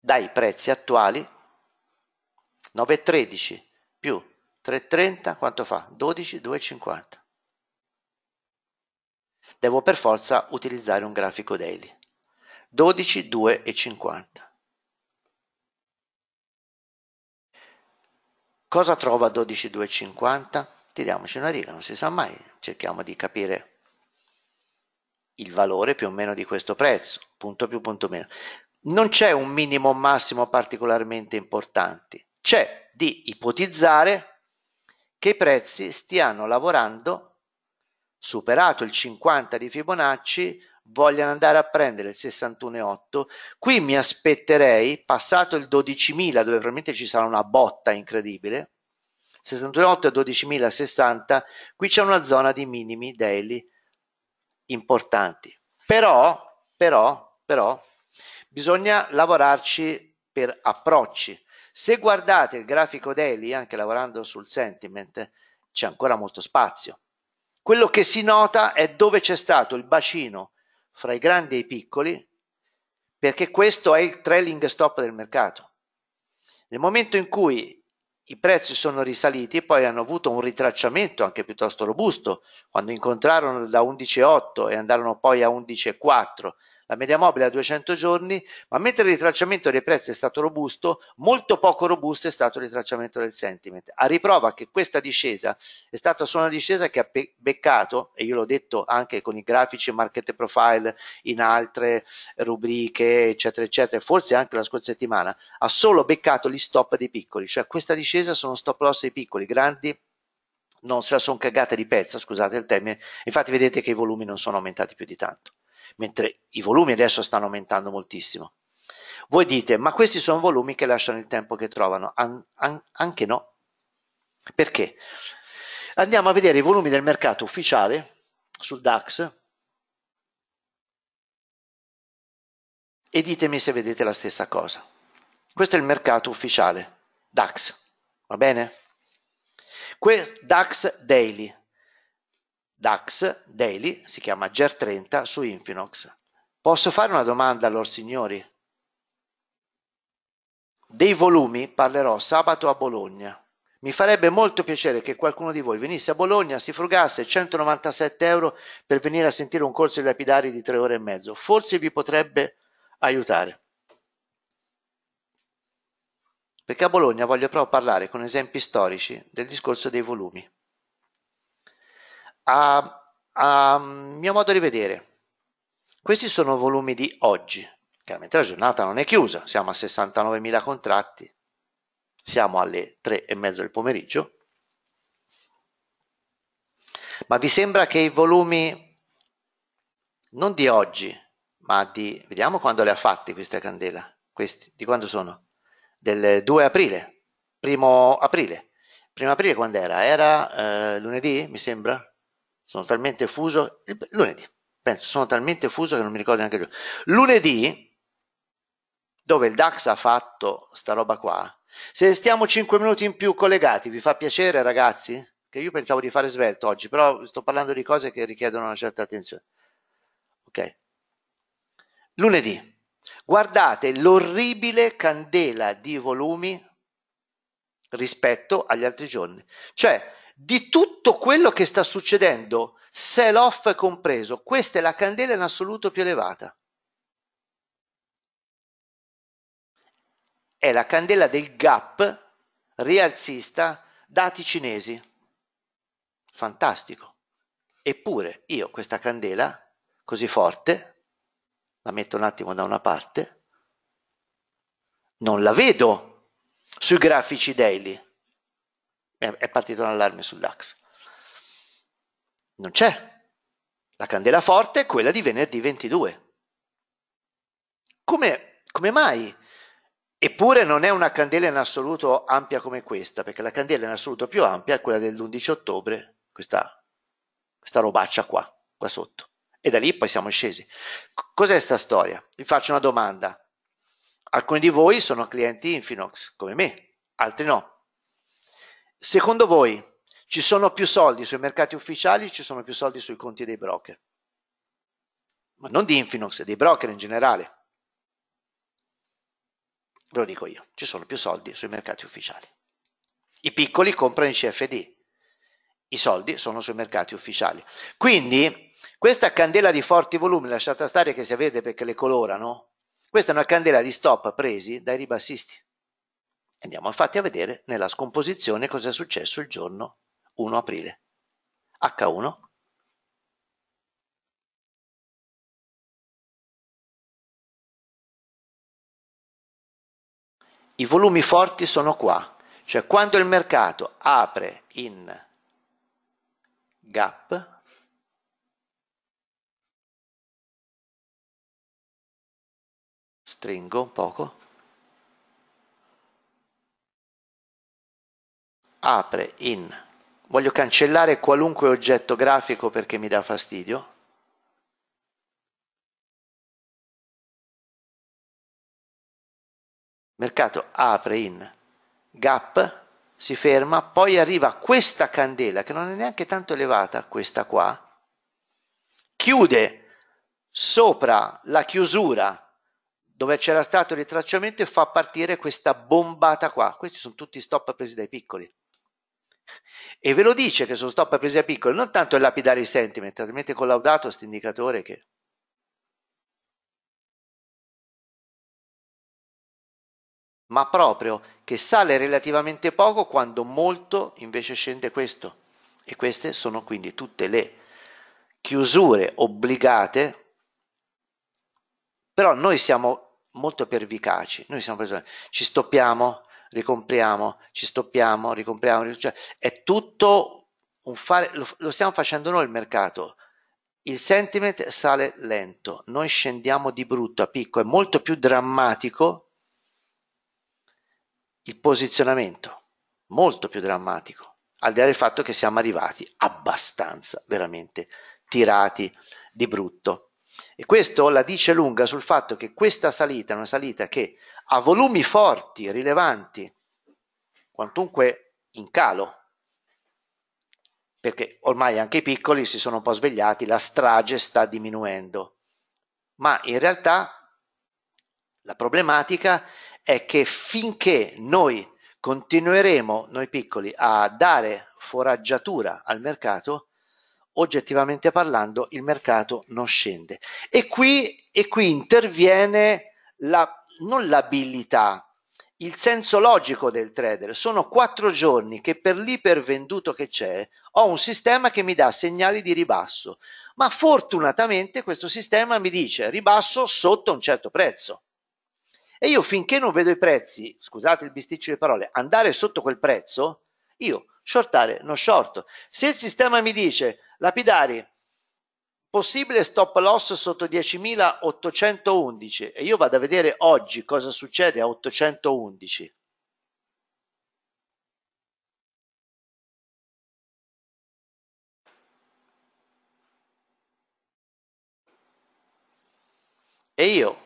dai prezzi attuali 9,13 più 3,30 quanto fa? 12, 2,50. Devo per forza utilizzare un grafico daily. 12, 2,50. Cosa trova 12, 2,50? Tiriamoci una riga, non si sa mai, cerchiamo di capire il valore più o meno di questo prezzo, punto più punto meno. Non c'è un minimo o massimo particolarmente importanti c'è di ipotizzare che i prezzi stiano lavorando, superato il 50 di Fibonacci, vogliano andare a prendere il 61,8. Qui mi aspetterei, passato il 12.000, dove probabilmente ci sarà una botta incredibile, 61,8 e 12.060, qui c'è una zona di minimi daily importanti. Però, però, però, bisogna lavorarci per approcci. Se guardate il grafico daily, anche lavorando sul sentiment, c'è ancora molto spazio. Quello che si nota è dove c'è stato il bacino fra i grandi e i piccoli, perché questo è il trailing stop del mercato. Nel momento in cui i prezzi sono risaliti poi hanno avuto un ritracciamento anche piuttosto robusto, quando incontrarono da 11,8 e andarono poi a 11,4 la media mobile a 200 giorni, ma mentre il ritracciamento dei prezzi è stato robusto, molto poco robusto è stato il ritracciamento del sentiment, a riprova che questa discesa è stata solo una discesa che ha beccato, e io l'ho detto anche con i grafici market profile in altre rubriche, eccetera, eccetera, forse anche la scorsa settimana, ha solo beccato gli stop dei piccoli, cioè questa discesa sono stop loss dei piccoli, grandi non se la sono cagata di pezza, scusate il termine, infatti vedete che i volumi non sono aumentati più di tanto mentre i volumi adesso stanno aumentando moltissimo. Voi dite, ma questi sono volumi che lasciano il tempo che trovano, an an anche no. Perché? Andiamo a vedere i volumi del mercato ufficiale sul DAX e ditemi se vedete la stessa cosa. Questo è il mercato ufficiale, DAX, va bene? Questo DAX Daily, DAX Daily si chiama GER30 su Infinox. Posso fare una domanda a lor signori? Dei volumi parlerò sabato a Bologna. Mi farebbe molto piacere che qualcuno di voi venisse a Bologna, si frugasse 197 euro per venire a sentire un corso di lapidari di tre ore e mezzo. Forse vi potrebbe aiutare. Perché a Bologna voglio proprio parlare con esempi storici del discorso dei volumi a, a mio modo di vedere, questi sono volumi di oggi. Chiaramente la giornata non è chiusa, siamo a 69.000 contratti, siamo alle 3 e mezzo del pomeriggio. Ma vi sembra che i volumi non di oggi, ma di vediamo quando le ha fatte questa candela, questi di quando sono? Del 2 aprile, primo aprile. Primo aprile quando era? Era eh, lunedì, mi sembra? sono talmente fuso, eh, lunedì, penso, sono talmente fuso che non mi ricordo neanche il giorno. Lunedì, dove il DAX ha fatto sta roba qua, se stiamo 5 minuti in più collegati, vi fa piacere ragazzi? Che io pensavo di fare svelto oggi, però sto parlando di cose che richiedono una certa attenzione. Ok. Lunedì, guardate l'orribile candela di volumi rispetto agli altri giorni. Cioè, di tutto quello che sta succedendo, sell off compreso. Questa è la candela in assoluto più elevata. È la candela del gap rialzista dati cinesi. Fantastico. Eppure io questa candela così forte, la metto un attimo da una parte, non la vedo sui grafici daily è, è partito un allarme sul DAX. Non c'è. La candela forte è quella di venerdì 22. Come, come mai? Eppure non è una candela in assoluto ampia come questa, perché la candela in assoluto più ampia è quella dell'11 ottobre, questa, questa robaccia qua, qua sotto. E da lì poi siamo scesi. Cos'è sta storia? Vi faccio una domanda. Alcuni di voi sono clienti Infinox, come me, altri no. Secondo voi ci sono più soldi sui mercati ufficiali, o ci sono più soldi sui conti dei broker? Ma non di Infinox, dei broker in generale. Ve lo dico io, ci sono più soldi sui mercati ufficiali. I piccoli comprano i CFD, i soldi sono sui mercati ufficiali. Quindi questa candela di forti volumi, lasciata stare che si vede perché le colorano, questa è una candela di stop presi dai ribassisti. Andiamo infatti a vedere nella scomposizione cosa è successo il giorno 1 aprile. H1 I volumi forti sono qua, cioè quando il mercato apre in gap, stringo un poco, apre in, voglio cancellare qualunque oggetto grafico perché mi dà fastidio, mercato apre in gap, si ferma, poi arriva questa candela che non è neanche tanto elevata, questa qua, chiude sopra la chiusura dove c'era stato il ritracciamento e fa partire questa bombata qua. Questi sono tutti stop presi dai piccoli. E ve lo dice che sono stop a presa piccola, non tanto il lapidare sentiment, è talmente collaudato questo indicatore che... ma proprio che sale relativamente poco quando molto invece scende questo. E queste sono quindi tutte le chiusure obbligate, però noi siamo molto pervicaci, noi siamo persone, ci stoppiamo, ricompriamo, ci stoppiamo, ricompriamo, cioè è tutto un fare, lo, lo stiamo facendo noi il mercato, il sentiment sale lento, noi scendiamo di brutto a picco, è molto più drammatico il posizionamento, molto più drammatico, al di là del fatto che siamo arrivati abbastanza veramente tirati di brutto. E questo la dice lunga sul fatto che questa salita è una salita che a volumi forti, rilevanti, quantunque in calo, perché ormai anche i piccoli si sono un po' svegliati, la strage sta diminuendo, ma in realtà la problematica è che finché noi continueremo, noi piccoli, a dare foraggiatura al mercato, oggettivamente parlando il mercato non scende. E qui, e qui interviene la non l'abilità, il senso logico del trader. Sono quattro giorni che per l'ipervenduto che c'è ho un sistema che mi dà segnali di ribasso, ma fortunatamente questo sistema mi dice ribasso sotto un certo prezzo. E io finché non vedo i prezzi, scusate il bisticcio di parole, andare sotto quel prezzo, io shortare non short. Se il sistema mi dice lapidari possibile stop loss sotto 10.811 e io vado a vedere oggi cosa succede a 811. E io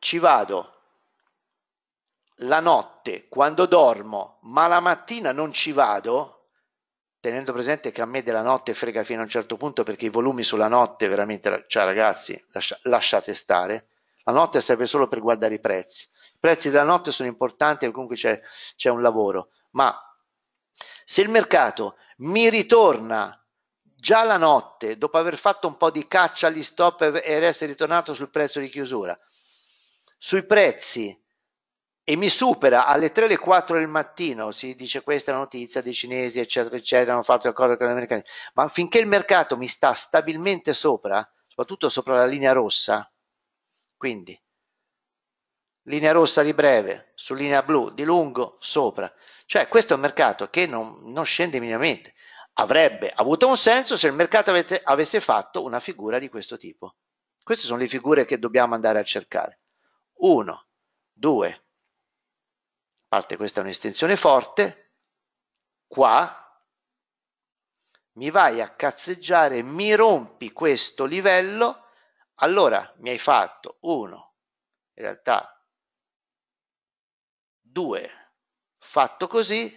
ci vado la notte quando dormo, ma la mattina non ci vado, tenendo presente che a me della notte frega fino a un certo punto perché i volumi sulla notte veramente, cioè ragazzi, lascia, lasciate stare. La notte serve solo per guardare i prezzi. I prezzi della notte sono importanti e comunque c'è, c'è un lavoro, ma se il mercato mi ritorna già la notte, dopo aver fatto un po' di caccia agli stop e essere ritornato sul prezzo di chiusura, sui prezzi e mi supera alle 3 alle 4 del mattino, si dice questa notizia dei cinesi, eccetera, eccetera, hanno fatto l'accordo con gli americani, ma finché il mercato mi sta stabilmente sopra, soprattutto sopra la linea rossa, quindi linea rossa di breve, su linea blu di lungo, sopra, cioè questo è un mercato che non, non scende minimamente, avrebbe avuto un senso se il mercato avete, avesse fatto una figura di questo tipo. Queste sono le figure che dobbiamo andare a cercare. 1, 2, 3 parte questa è un'estensione forte, qua mi vai a cazzeggiare, mi rompi questo livello, allora mi hai fatto 1, in realtà 2, fatto così,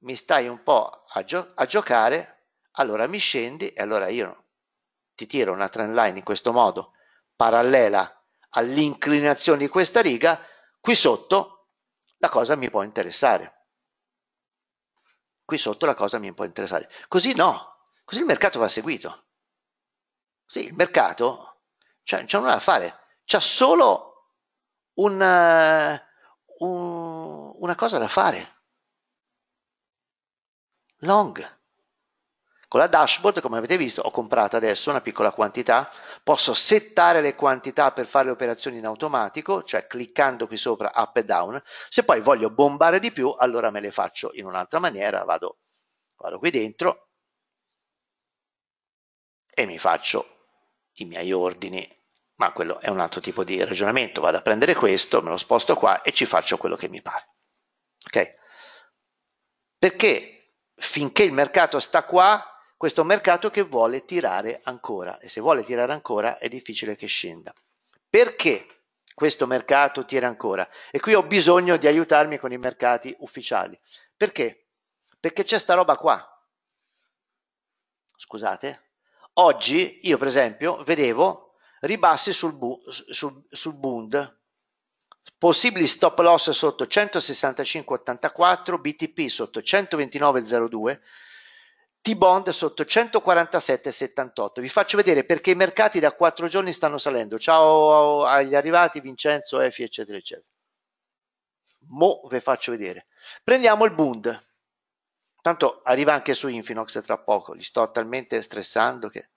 mi stai un po' a, gio a, giocare, allora mi scendi e allora io ti tiro una trend line in questo modo, parallela all'inclinazione di questa riga, qui sotto la cosa mi può interessare. Qui sotto la cosa mi può interessare. Così no, così il mercato va seguito. Sì, il mercato cioè, c'è nulla da fare, c'è solo una, eh, un, una cosa da fare. Long. Con la dashboard, come avete visto, ho comprato adesso una piccola quantità, posso settare le quantità per fare le operazioni in automatico, cioè cliccando qui sopra up e down. Se poi voglio bombare di più, allora me le faccio in un'altra maniera, vado, vado qui dentro e mi faccio i miei ordini, ma quello è un altro tipo di ragionamento, vado a prendere questo, me lo sposto qua e ci faccio quello che mi pare. Ok? Perché finché il mercato sta qua, questo mercato che vuole tirare ancora e se vuole tirare ancora è difficile che scenda. Perché questo mercato tira ancora? E qui ho bisogno di aiutarmi con i mercati ufficiali. Perché? Perché c'è sta roba qua. Scusate. Oggi io per esempio vedevo ribassi sul, bu sul, sul Bund, possibili stop loss sotto 165,84, BTP sotto 129,02, T-Bond sotto 147,78. Vi faccio vedere perché i mercati da quattro giorni stanno salendo. Ciao agli arrivati, Vincenzo, Efi, eccetera, eccetera. Mo ve faccio vedere. Prendiamo il Bund. Tanto arriva anche su Infinox tra poco, li sto talmente stressando che...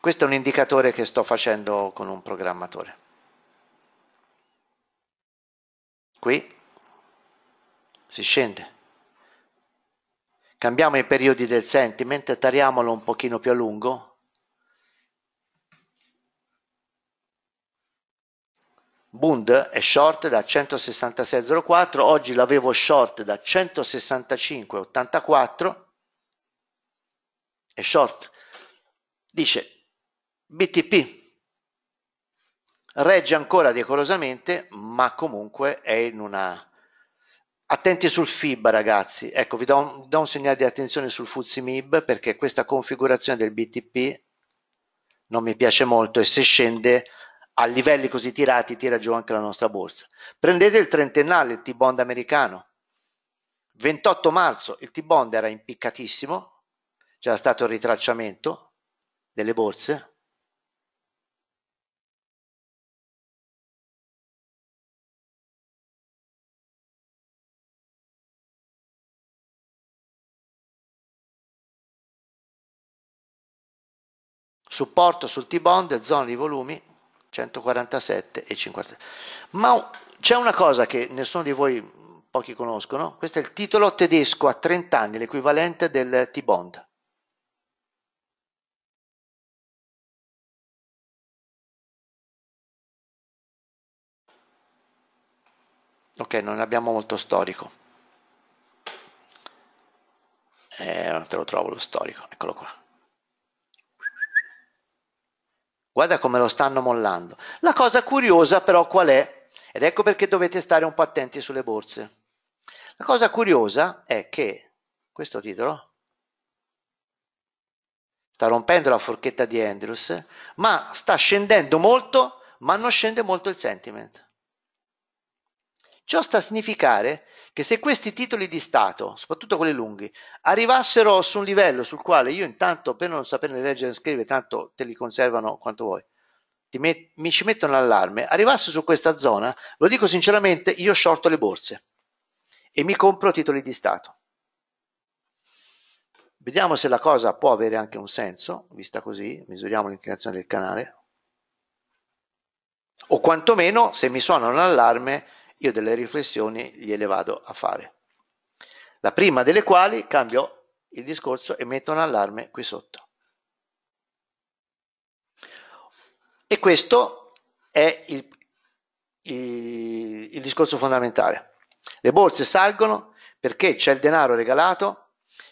Questo è un indicatore che sto facendo con un programmatore. Qui si scende cambiamo i periodi del sentiment tariamolo un pochino più a lungo Bund è short da 166,04 oggi l'avevo short da 165,84 è short dice BTP regge ancora decorosamente ma comunque è in una Attenti sul FIB ragazzi, ecco vi do un, do un segnale di attenzione sul FUZIMIB perché questa configurazione del BTP non mi piace molto e se scende a livelli così tirati tira giù anche la nostra borsa. Prendete il trentennale, il T-Bond americano. 28 marzo il T-Bond era impiccatissimo, c'era stato il ritracciamento delle borse, supporto sul T-bond, zona di volumi 147 e 50. Ma c'è una cosa che nessuno di voi pochi conoscono, questo è il titolo tedesco a 30 anni, l'equivalente del T-bond. ok non abbiamo molto storico eh, te lo trovo lo storico eccolo qua Guarda come lo stanno mollando. La cosa curiosa però qual è? Ed ecco perché dovete stare un po' attenti sulle borse. La cosa curiosa è che questo titolo sta rompendo la forchetta di Andrews, ma sta scendendo molto, ma non scende molto il sentiment. Ciò sta a significare che che se questi titoli di Stato, soprattutto quelli lunghi, arrivassero su un livello sul quale io intanto, per non saperne leggere e scrivere, tanto te li conservano quanto vuoi, met- mi ci mettono l'allarme, arrivasse su questa zona, lo dico sinceramente, io shorto le borse e mi compro titoli di Stato. Vediamo se la cosa può avere anche un senso, vista così, misuriamo l'inclinazione del canale, o quantomeno se mi suona un allarme io delle riflessioni gliele vado a fare. La prima delle quali cambio il discorso e metto un allarme qui sotto. E questo è il, il, il discorso fondamentale. Le borse salgono perché c'è il denaro regalato,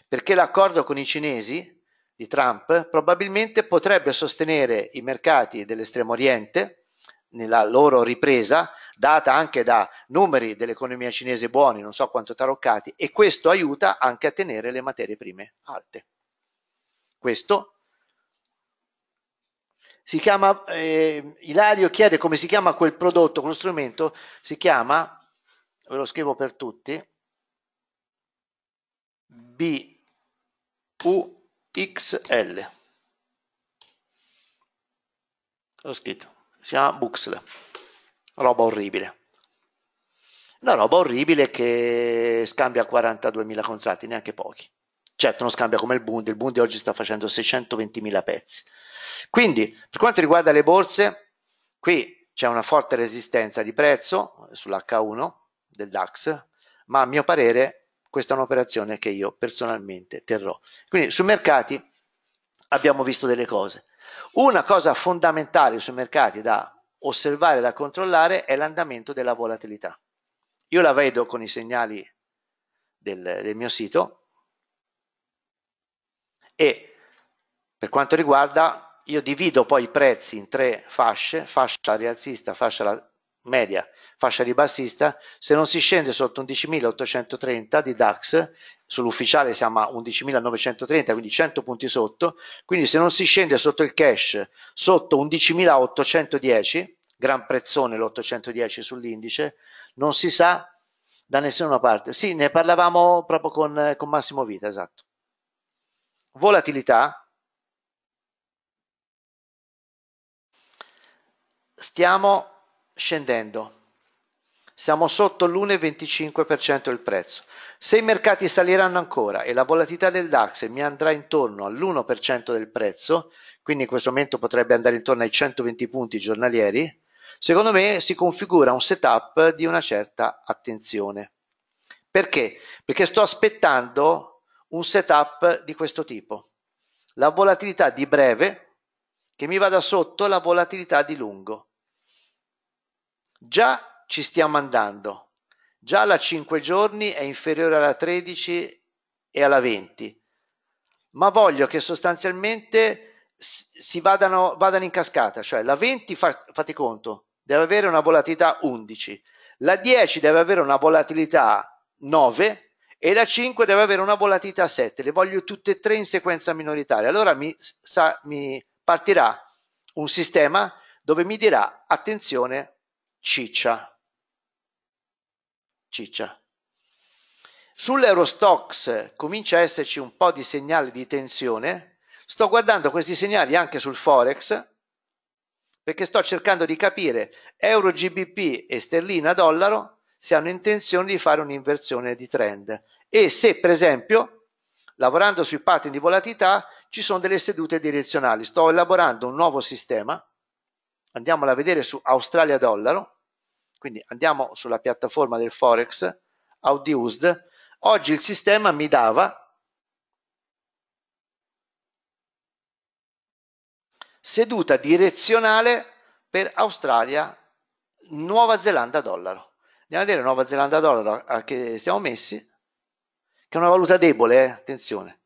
perché l'accordo con i cinesi di Trump probabilmente potrebbe sostenere i mercati dell'estremo oriente nella loro ripresa data anche da numeri dell'economia cinese buoni, non so quanto taroccati, e questo aiuta anche a tenere le materie prime alte. Questo si chiama, eh, Ilario chiede come si chiama quel prodotto, quello strumento, si chiama, ve lo scrivo per tutti, BUXL. L'ho scritto, si chiama Buxl roba orribile. Una roba orribile che scambia 42.000 contratti, neanche pochi. Certo, non scambia come il Bund, il Bund oggi sta facendo 620.000 pezzi. Quindi, per quanto riguarda le borse, qui c'è una forte resistenza di prezzo sull'H1 del DAX, ma a mio parere questa è un'operazione che io personalmente terrò. Quindi sui mercati abbiamo visto delle cose. Una cosa fondamentale sui mercati da osservare da controllare è l'andamento della volatilità. Io la vedo con i segnali del, del mio sito e per quanto riguarda io divido poi i prezzi in tre fasce, fascia rialzista, fascia media, fascia ribassista, se non si scende sotto 11.830 di DAX, sull'ufficiale siamo a 11.930, quindi 100 punti sotto, quindi se non si scende sotto il cash, sotto 11.810, gran prezzone l'810 sull'indice, non si sa da nessuna parte. Sì, ne parlavamo proprio con, con Massimo Vita, esatto. Volatilità. Stiamo scendendo. Siamo sotto l'1,25% del prezzo. Se i mercati saliranno ancora e la volatilità del DAX mi andrà intorno all'1% del prezzo, quindi in questo momento potrebbe andare intorno ai 120 punti giornalieri, secondo me si configura un setup di una certa attenzione. Perché? Perché sto aspettando un setup di questo tipo. La volatilità di breve che mi vada sotto la volatilità di lungo. Già ci stiamo andando. Già la 5 giorni è inferiore alla 13 e alla 20. Ma voglio che sostanzialmente si vadano, vadano in cascata, cioè la 20 fa, fate conto, deve avere una volatilità 11, la 10 deve avere una volatilità 9 e la 5 deve avere una volatilità 7. Le voglio tutte e tre in sequenza minoritaria. Allora mi, sa, mi partirà un sistema dove mi dirà attenzione ciccia. Ciccia. Sull'Eurostox comincia a esserci un po' di segnali di tensione. Sto guardando questi segnali anche sul Forex perché sto cercando di capire euro GBP e sterlina dollaro se hanno intenzione di fare un'inversione di trend e se per esempio lavorando sui pattern di volatilità ci sono delle sedute direzionali. Sto elaborando un nuovo sistema, andiamola a vedere su Australia dollaro, quindi andiamo sulla piattaforma del Forex, Audiused. Oggi il sistema mi dava seduta direzionale per Australia, Nuova Zelanda dollaro. Andiamo a vedere Nuova Zelanda dollaro a che siamo messi, che è una valuta debole, eh? attenzione.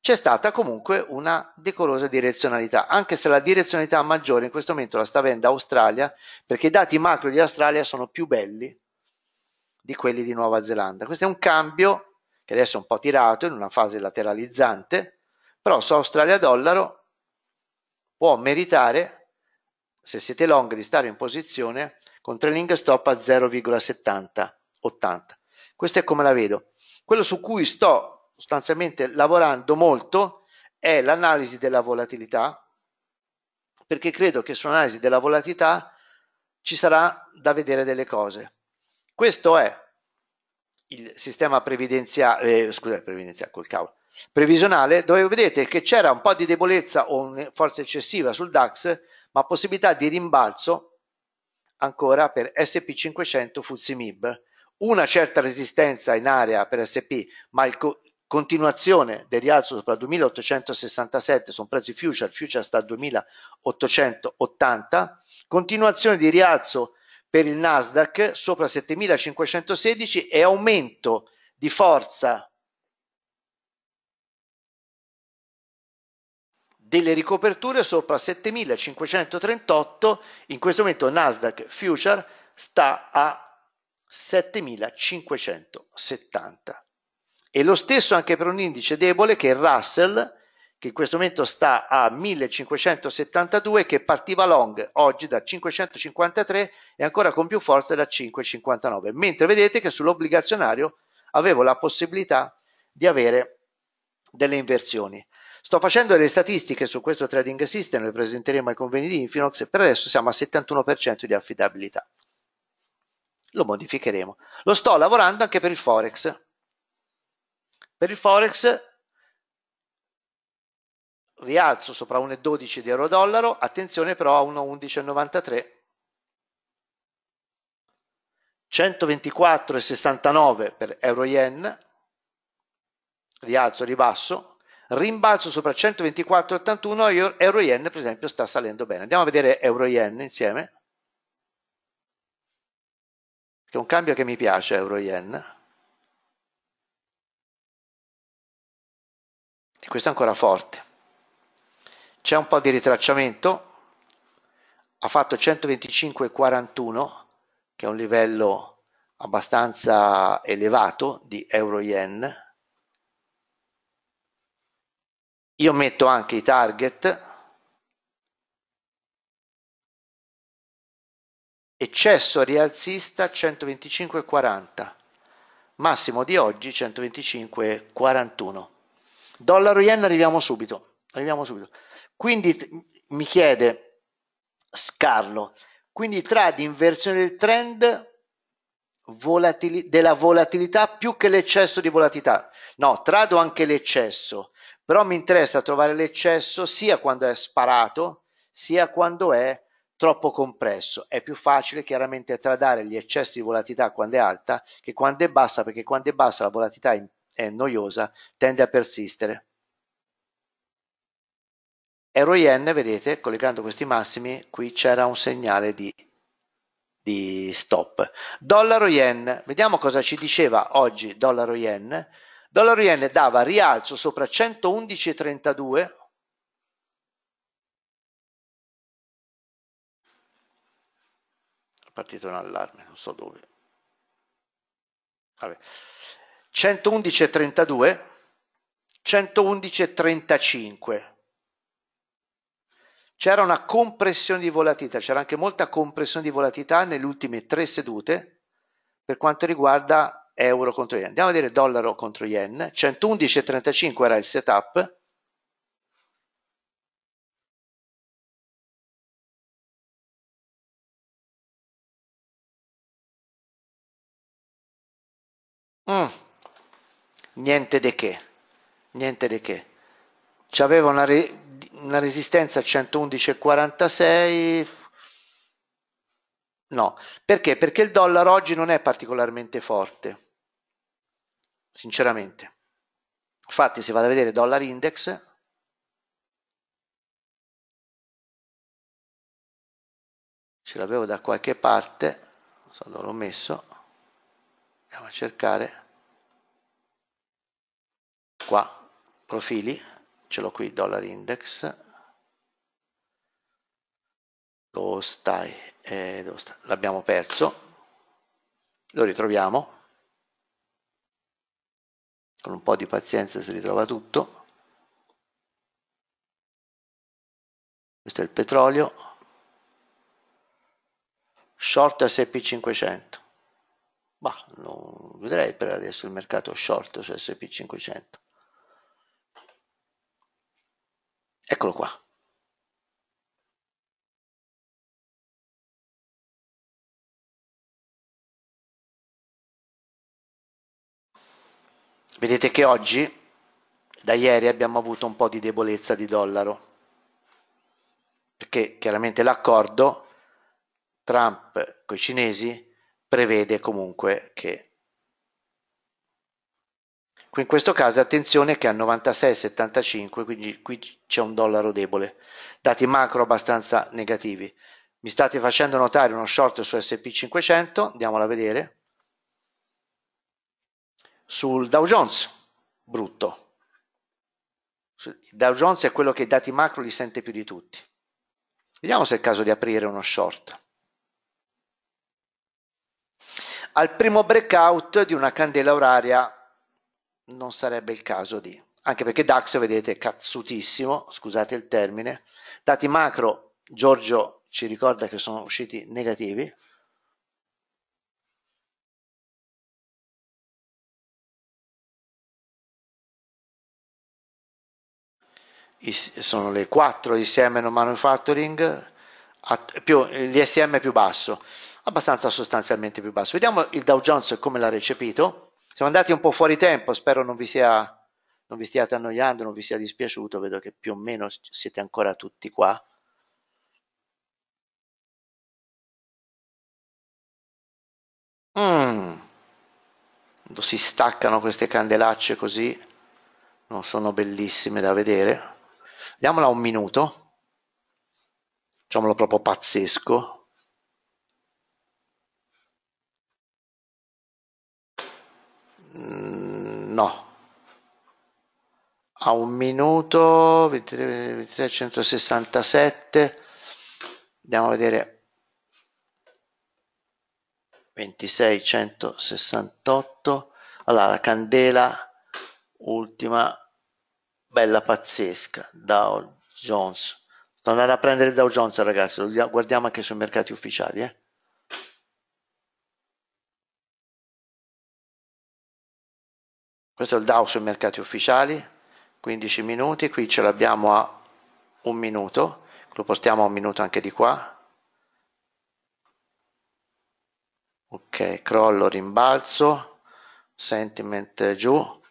C'è stata comunque una decorosa direzionalità, anche se la direzionalità maggiore in questo momento la sta avendo Australia, perché i dati macro di Australia sono più belli di quelli di Nuova Zelanda. Questo è un cambio che adesso è un po' tirato in una fase lateralizzante, però su Australia dollaro può meritare, se siete long, di stare in posizione con trailing stop a 0,70, 80. Questa è come la vedo. Quello su cui sto sostanzialmente lavorando molto è l'analisi della volatilità, perché credo che sull'analisi della volatilità ci sarà da vedere delle cose. Questo è il sistema previdenziale, eh, scusate, previdenziale col cavolo, previsionale, dove vedete che c'era un po' di debolezza o forza eccessiva sul DAX, ma possibilità di rimbalzo ancora per SP500 Fuzzi MIB, una certa resistenza in area per SP, ma il co continuazione del rialzo sopra 2867, sono prezzi future, future sta a 2880, continuazione di rialzo per il Nasdaq sopra 7516 e aumento di forza delle ricoperture sopra 7538 in questo momento Nasdaq Future sta a 7570 e lo stesso anche per un indice debole che è il Russell che in questo momento sta a 1572 che partiva long oggi da 553 e ancora con più forza da 559 mentre vedete che sull'obbligazionario avevo la possibilità di avere delle inversioni sto facendo delle statistiche su questo trading system le presenteremo ai conveni di Infinox e per adesso siamo a 71% di affidabilità lo modificheremo lo sto lavorando anche per il forex per il forex rialzo sopra 1,12 di euro dollaro, attenzione però a 1,1193. 124,69 per euro yen, rialzo ribasso, rimbalzo sopra 124,81 euro yen per esempio sta salendo bene. Andiamo a vedere euro yen insieme, che è un cambio che mi piace euro yen. E questo è ancora forte c'è un po' di ritracciamento ha fatto 125,41 che è un livello abbastanza elevato di euro yen io metto anche i target eccesso rialzista 125,40 massimo di oggi 125,41 dollaro yen arriviamo subito arriviamo subito quindi mi chiede Carlo, quindi trade inversione del trend volatili- della volatilità più che l'eccesso di volatilità. No, trado anche l'eccesso, però mi interessa trovare l'eccesso sia quando è sparato, sia quando è troppo compresso. È più facile chiaramente tradare gli eccessi di volatilità quando è alta che quando è bassa, perché quando è bassa la volatilità è noiosa, tende a persistere euro yen vedete collegando questi massimi qui c'era un segnale di, di stop dollaro yen vediamo cosa ci diceva oggi dollaro yen dollaro yen dava rialzo sopra 111,32 è partito un allarme non so dove Vabbè. 111,32 111,35 c'era una compressione di volatilità, c'era anche molta compressione di volatilità nelle ultime tre sedute per quanto riguarda euro contro yen. Andiamo a vedere dollaro contro yen, 111,35 era il setup, Mm. Niente di che, niente di che. C'aveva una re- una resistenza a 111,46 no perché perché il dollaro oggi non è particolarmente forte sinceramente infatti se vado a vedere dollar index ce l'avevo da qualche parte non so dove l'ho messo andiamo a cercare qua profili ce l'ho qui, dollar index, dove stai? Eh, dove L'abbiamo perso, lo ritroviamo, con un po' di pazienza si ritrova tutto, questo è il petrolio, short SP500, bah, non vedrei per adesso il mercato short su SP500. Eccolo qua. Vedete che oggi, da ieri, abbiamo avuto un po' di debolezza di dollaro, perché chiaramente l'accordo Trump con i cinesi prevede comunque che Qui in questo caso attenzione che a 96,75 quindi qui c'è un dollaro debole dati macro abbastanza negativi mi state facendo notare uno short su SP500 andiamola a vedere sul Dow Jones brutto il Dow Jones è quello che i dati macro li sente più di tutti vediamo se è il caso di aprire uno short al primo breakout di una candela oraria non sarebbe il caso di, anche perché DAX vedete cazzutissimo, scusate il termine, dati macro Giorgio ci ricorda che sono usciti negativi, sono le 4 ISM non manufacturing più l'ISM più basso abbastanza sostanzialmente più basso vediamo il Dow Jones come l'ha recepito siamo andati un po' fuori tempo, spero non vi, sia, non vi stiate annoiando, non vi sia dispiaciuto, vedo che più o meno siete ancora tutti qua. Mm. Quando si staccano queste candelacce così, non sono bellissime da vedere. Diamola un minuto, facciamolo proprio pazzesco. no a un minuto 23, 23 167 andiamo a vedere 26 168 allora la candela ultima bella pazzesca Dow Jones andare a prendere il Dow Jones ragazzi lo guardiamo anche sui mercati ufficiali eh Questo è il DAO sui mercati ufficiali, 15 minuti, qui ce l'abbiamo a un minuto, lo postiamo a un minuto anche di qua. Ok, crollo, rimbalzo, sentiment giù.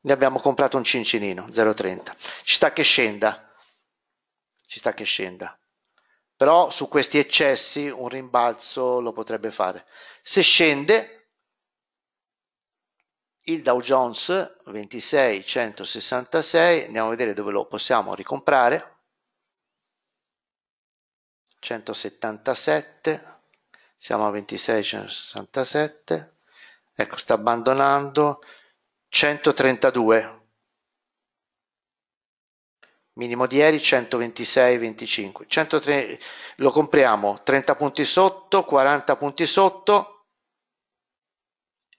Ne abbiamo comprato un cincinino, 0,30. Ci sta che scenda, ci sta che scenda però su questi eccessi un rimbalzo lo potrebbe fare. Se scende il Dow Jones 26,166, andiamo a vedere dove lo possiamo ricomprare. 177, siamo a 26,167, ecco sta abbandonando 132, minimo di ieri 126,25, lo compriamo 30 punti sotto, 40 punti sotto,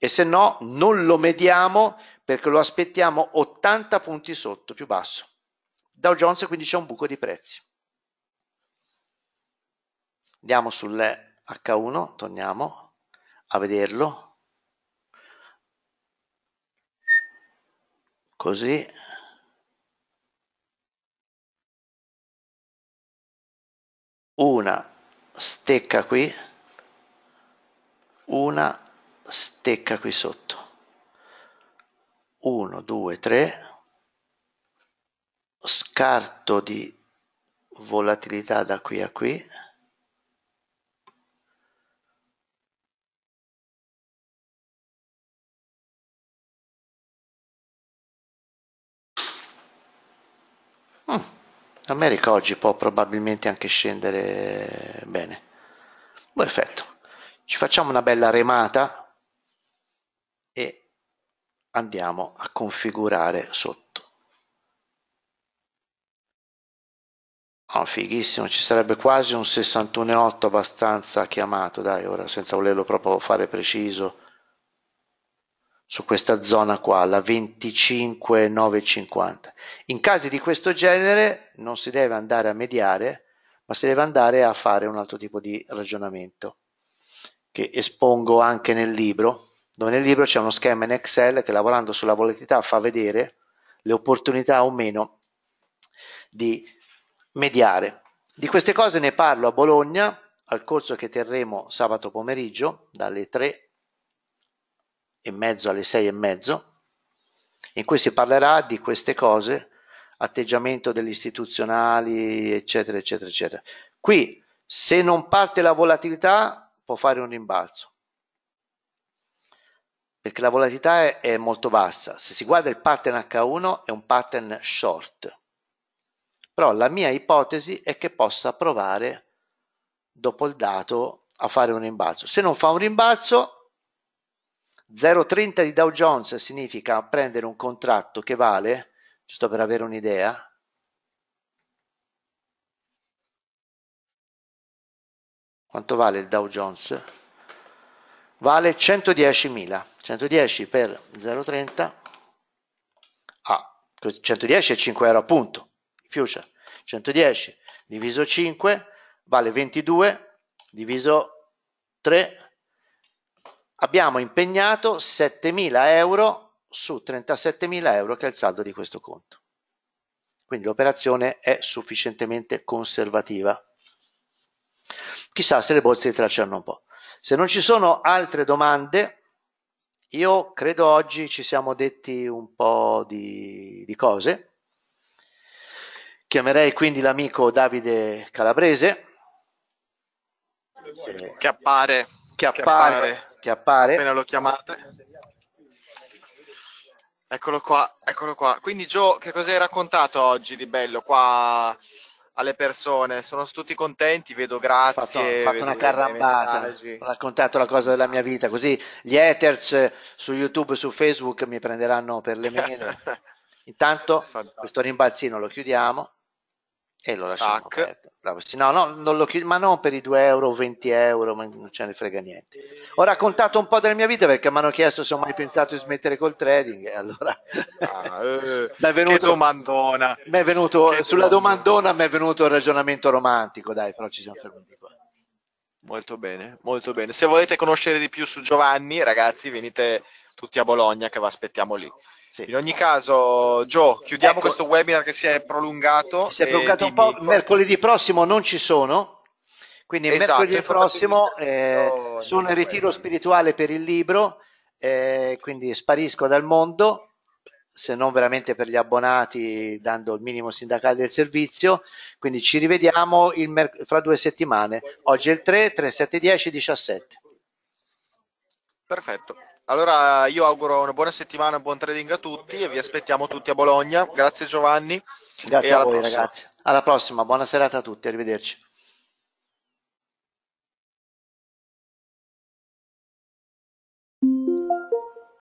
e se no non lo mediamo perché lo aspettiamo 80 punti sotto, più basso. Dow Jones quindi c'è un buco di prezzi. Andiamo sull'H1, torniamo a vederlo. Così. Una stecca qui, una stecca qui sotto 1 2 3 scarto di volatilità da qui a qui Mm. America oggi può probabilmente anche scendere bene. Perfetto. Ci facciamo una bella remata andiamo a configurare sotto oh, fighissimo ci sarebbe quasi un 61.8 abbastanza chiamato dai ora senza volerlo proprio fare preciso su questa zona qua, la 25,950. In casi di questo genere non si deve andare a mediare, ma si deve andare a fare un altro tipo di ragionamento che espongo anche nel libro dove nel libro c'è uno schema in Excel che lavorando sulla volatilità fa vedere le opportunità o meno di mediare. Di queste cose ne parlo a Bologna al corso che terremo sabato pomeriggio dalle 3 e mezzo alle 6 e mezzo, in cui si parlerà di queste cose, atteggiamento degli istituzionali, eccetera, eccetera, eccetera. Qui, se non parte la volatilità, può fare un rimbalzo perché la volatilità è, è molto bassa. Se si guarda il pattern H1 è un pattern short, però la mia ipotesi è che possa provare dopo il dato a fare un rimbalzo. Se non fa un rimbalzo, 0,30 di Dow Jones significa prendere un contratto che vale, giusto per avere un'idea, quanto vale il Dow Jones? vale 110.000, 110 per 0,30, ah, 110 è 5 euro appunto. punto, future, 110 diviso 5 vale 22 diviso 3, abbiamo impegnato 7.000 euro su 37.000 euro che è il saldo di questo conto. Quindi l'operazione è sufficientemente conservativa. Chissà se le borse tracciano un po'. Se non ci sono altre domande, io credo oggi ci siamo detti un po' di, di cose. Chiamerei quindi l'amico Davide Calabrese, se... che appare, che appare, che appare. Appena lo chiamate. Eccolo qua, eccolo qua. Quindi Gio, che cosa hai raccontato oggi di bello qua alle persone, sono tutti contenti, vedo grazie. Ho fatto, fatto una carrambata, ho raccontato la cosa della mia vita, così gli haters eh, su YouTube e su Facebook mi prenderanno per le mele. Intanto questo rimbalzino lo chiudiamo e lo lasciamo No, no, non lo chiudo, ma non per i 2 euro, o 20 euro, ma non ce ne frega niente. Ho raccontato un po' della mia vita perché mi hanno chiesto se ho mai pensato di smettere col trading. E allora, ah, eh, è venuto, che domandona. È venuto, che sulla domandona mi è venuto il ragionamento romantico, dai, però ci siamo fermati qua. Molto bene, molto bene. Se volete conoscere di più su Giovanni, ragazzi, venite tutti a Bologna che vi aspettiamo lì. Sì. In ogni caso, Gio, chiudiamo ecco. questo webinar che si è prolungato. Si è prolungato un po'. Mercoledì prossimo non ci sono, quindi esatto, mercoledì prossimo eh, no, sono in ritiro eh. spirituale per il libro, eh, quindi sparisco dal mondo se non veramente per gli abbonati dando il minimo sindacale del servizio quindi ci rivediamo merc- fra due settimane oggi è il 3 3 7 10 17 perfetto allora io auguro una buona settimana, un buon trading a tutti e vi aspettiamo tutti a Bologna. Grazie Giovanni. Grazie a voi prossima. ragazzi. Alla prossima, buona serata a tutti, arrivederci.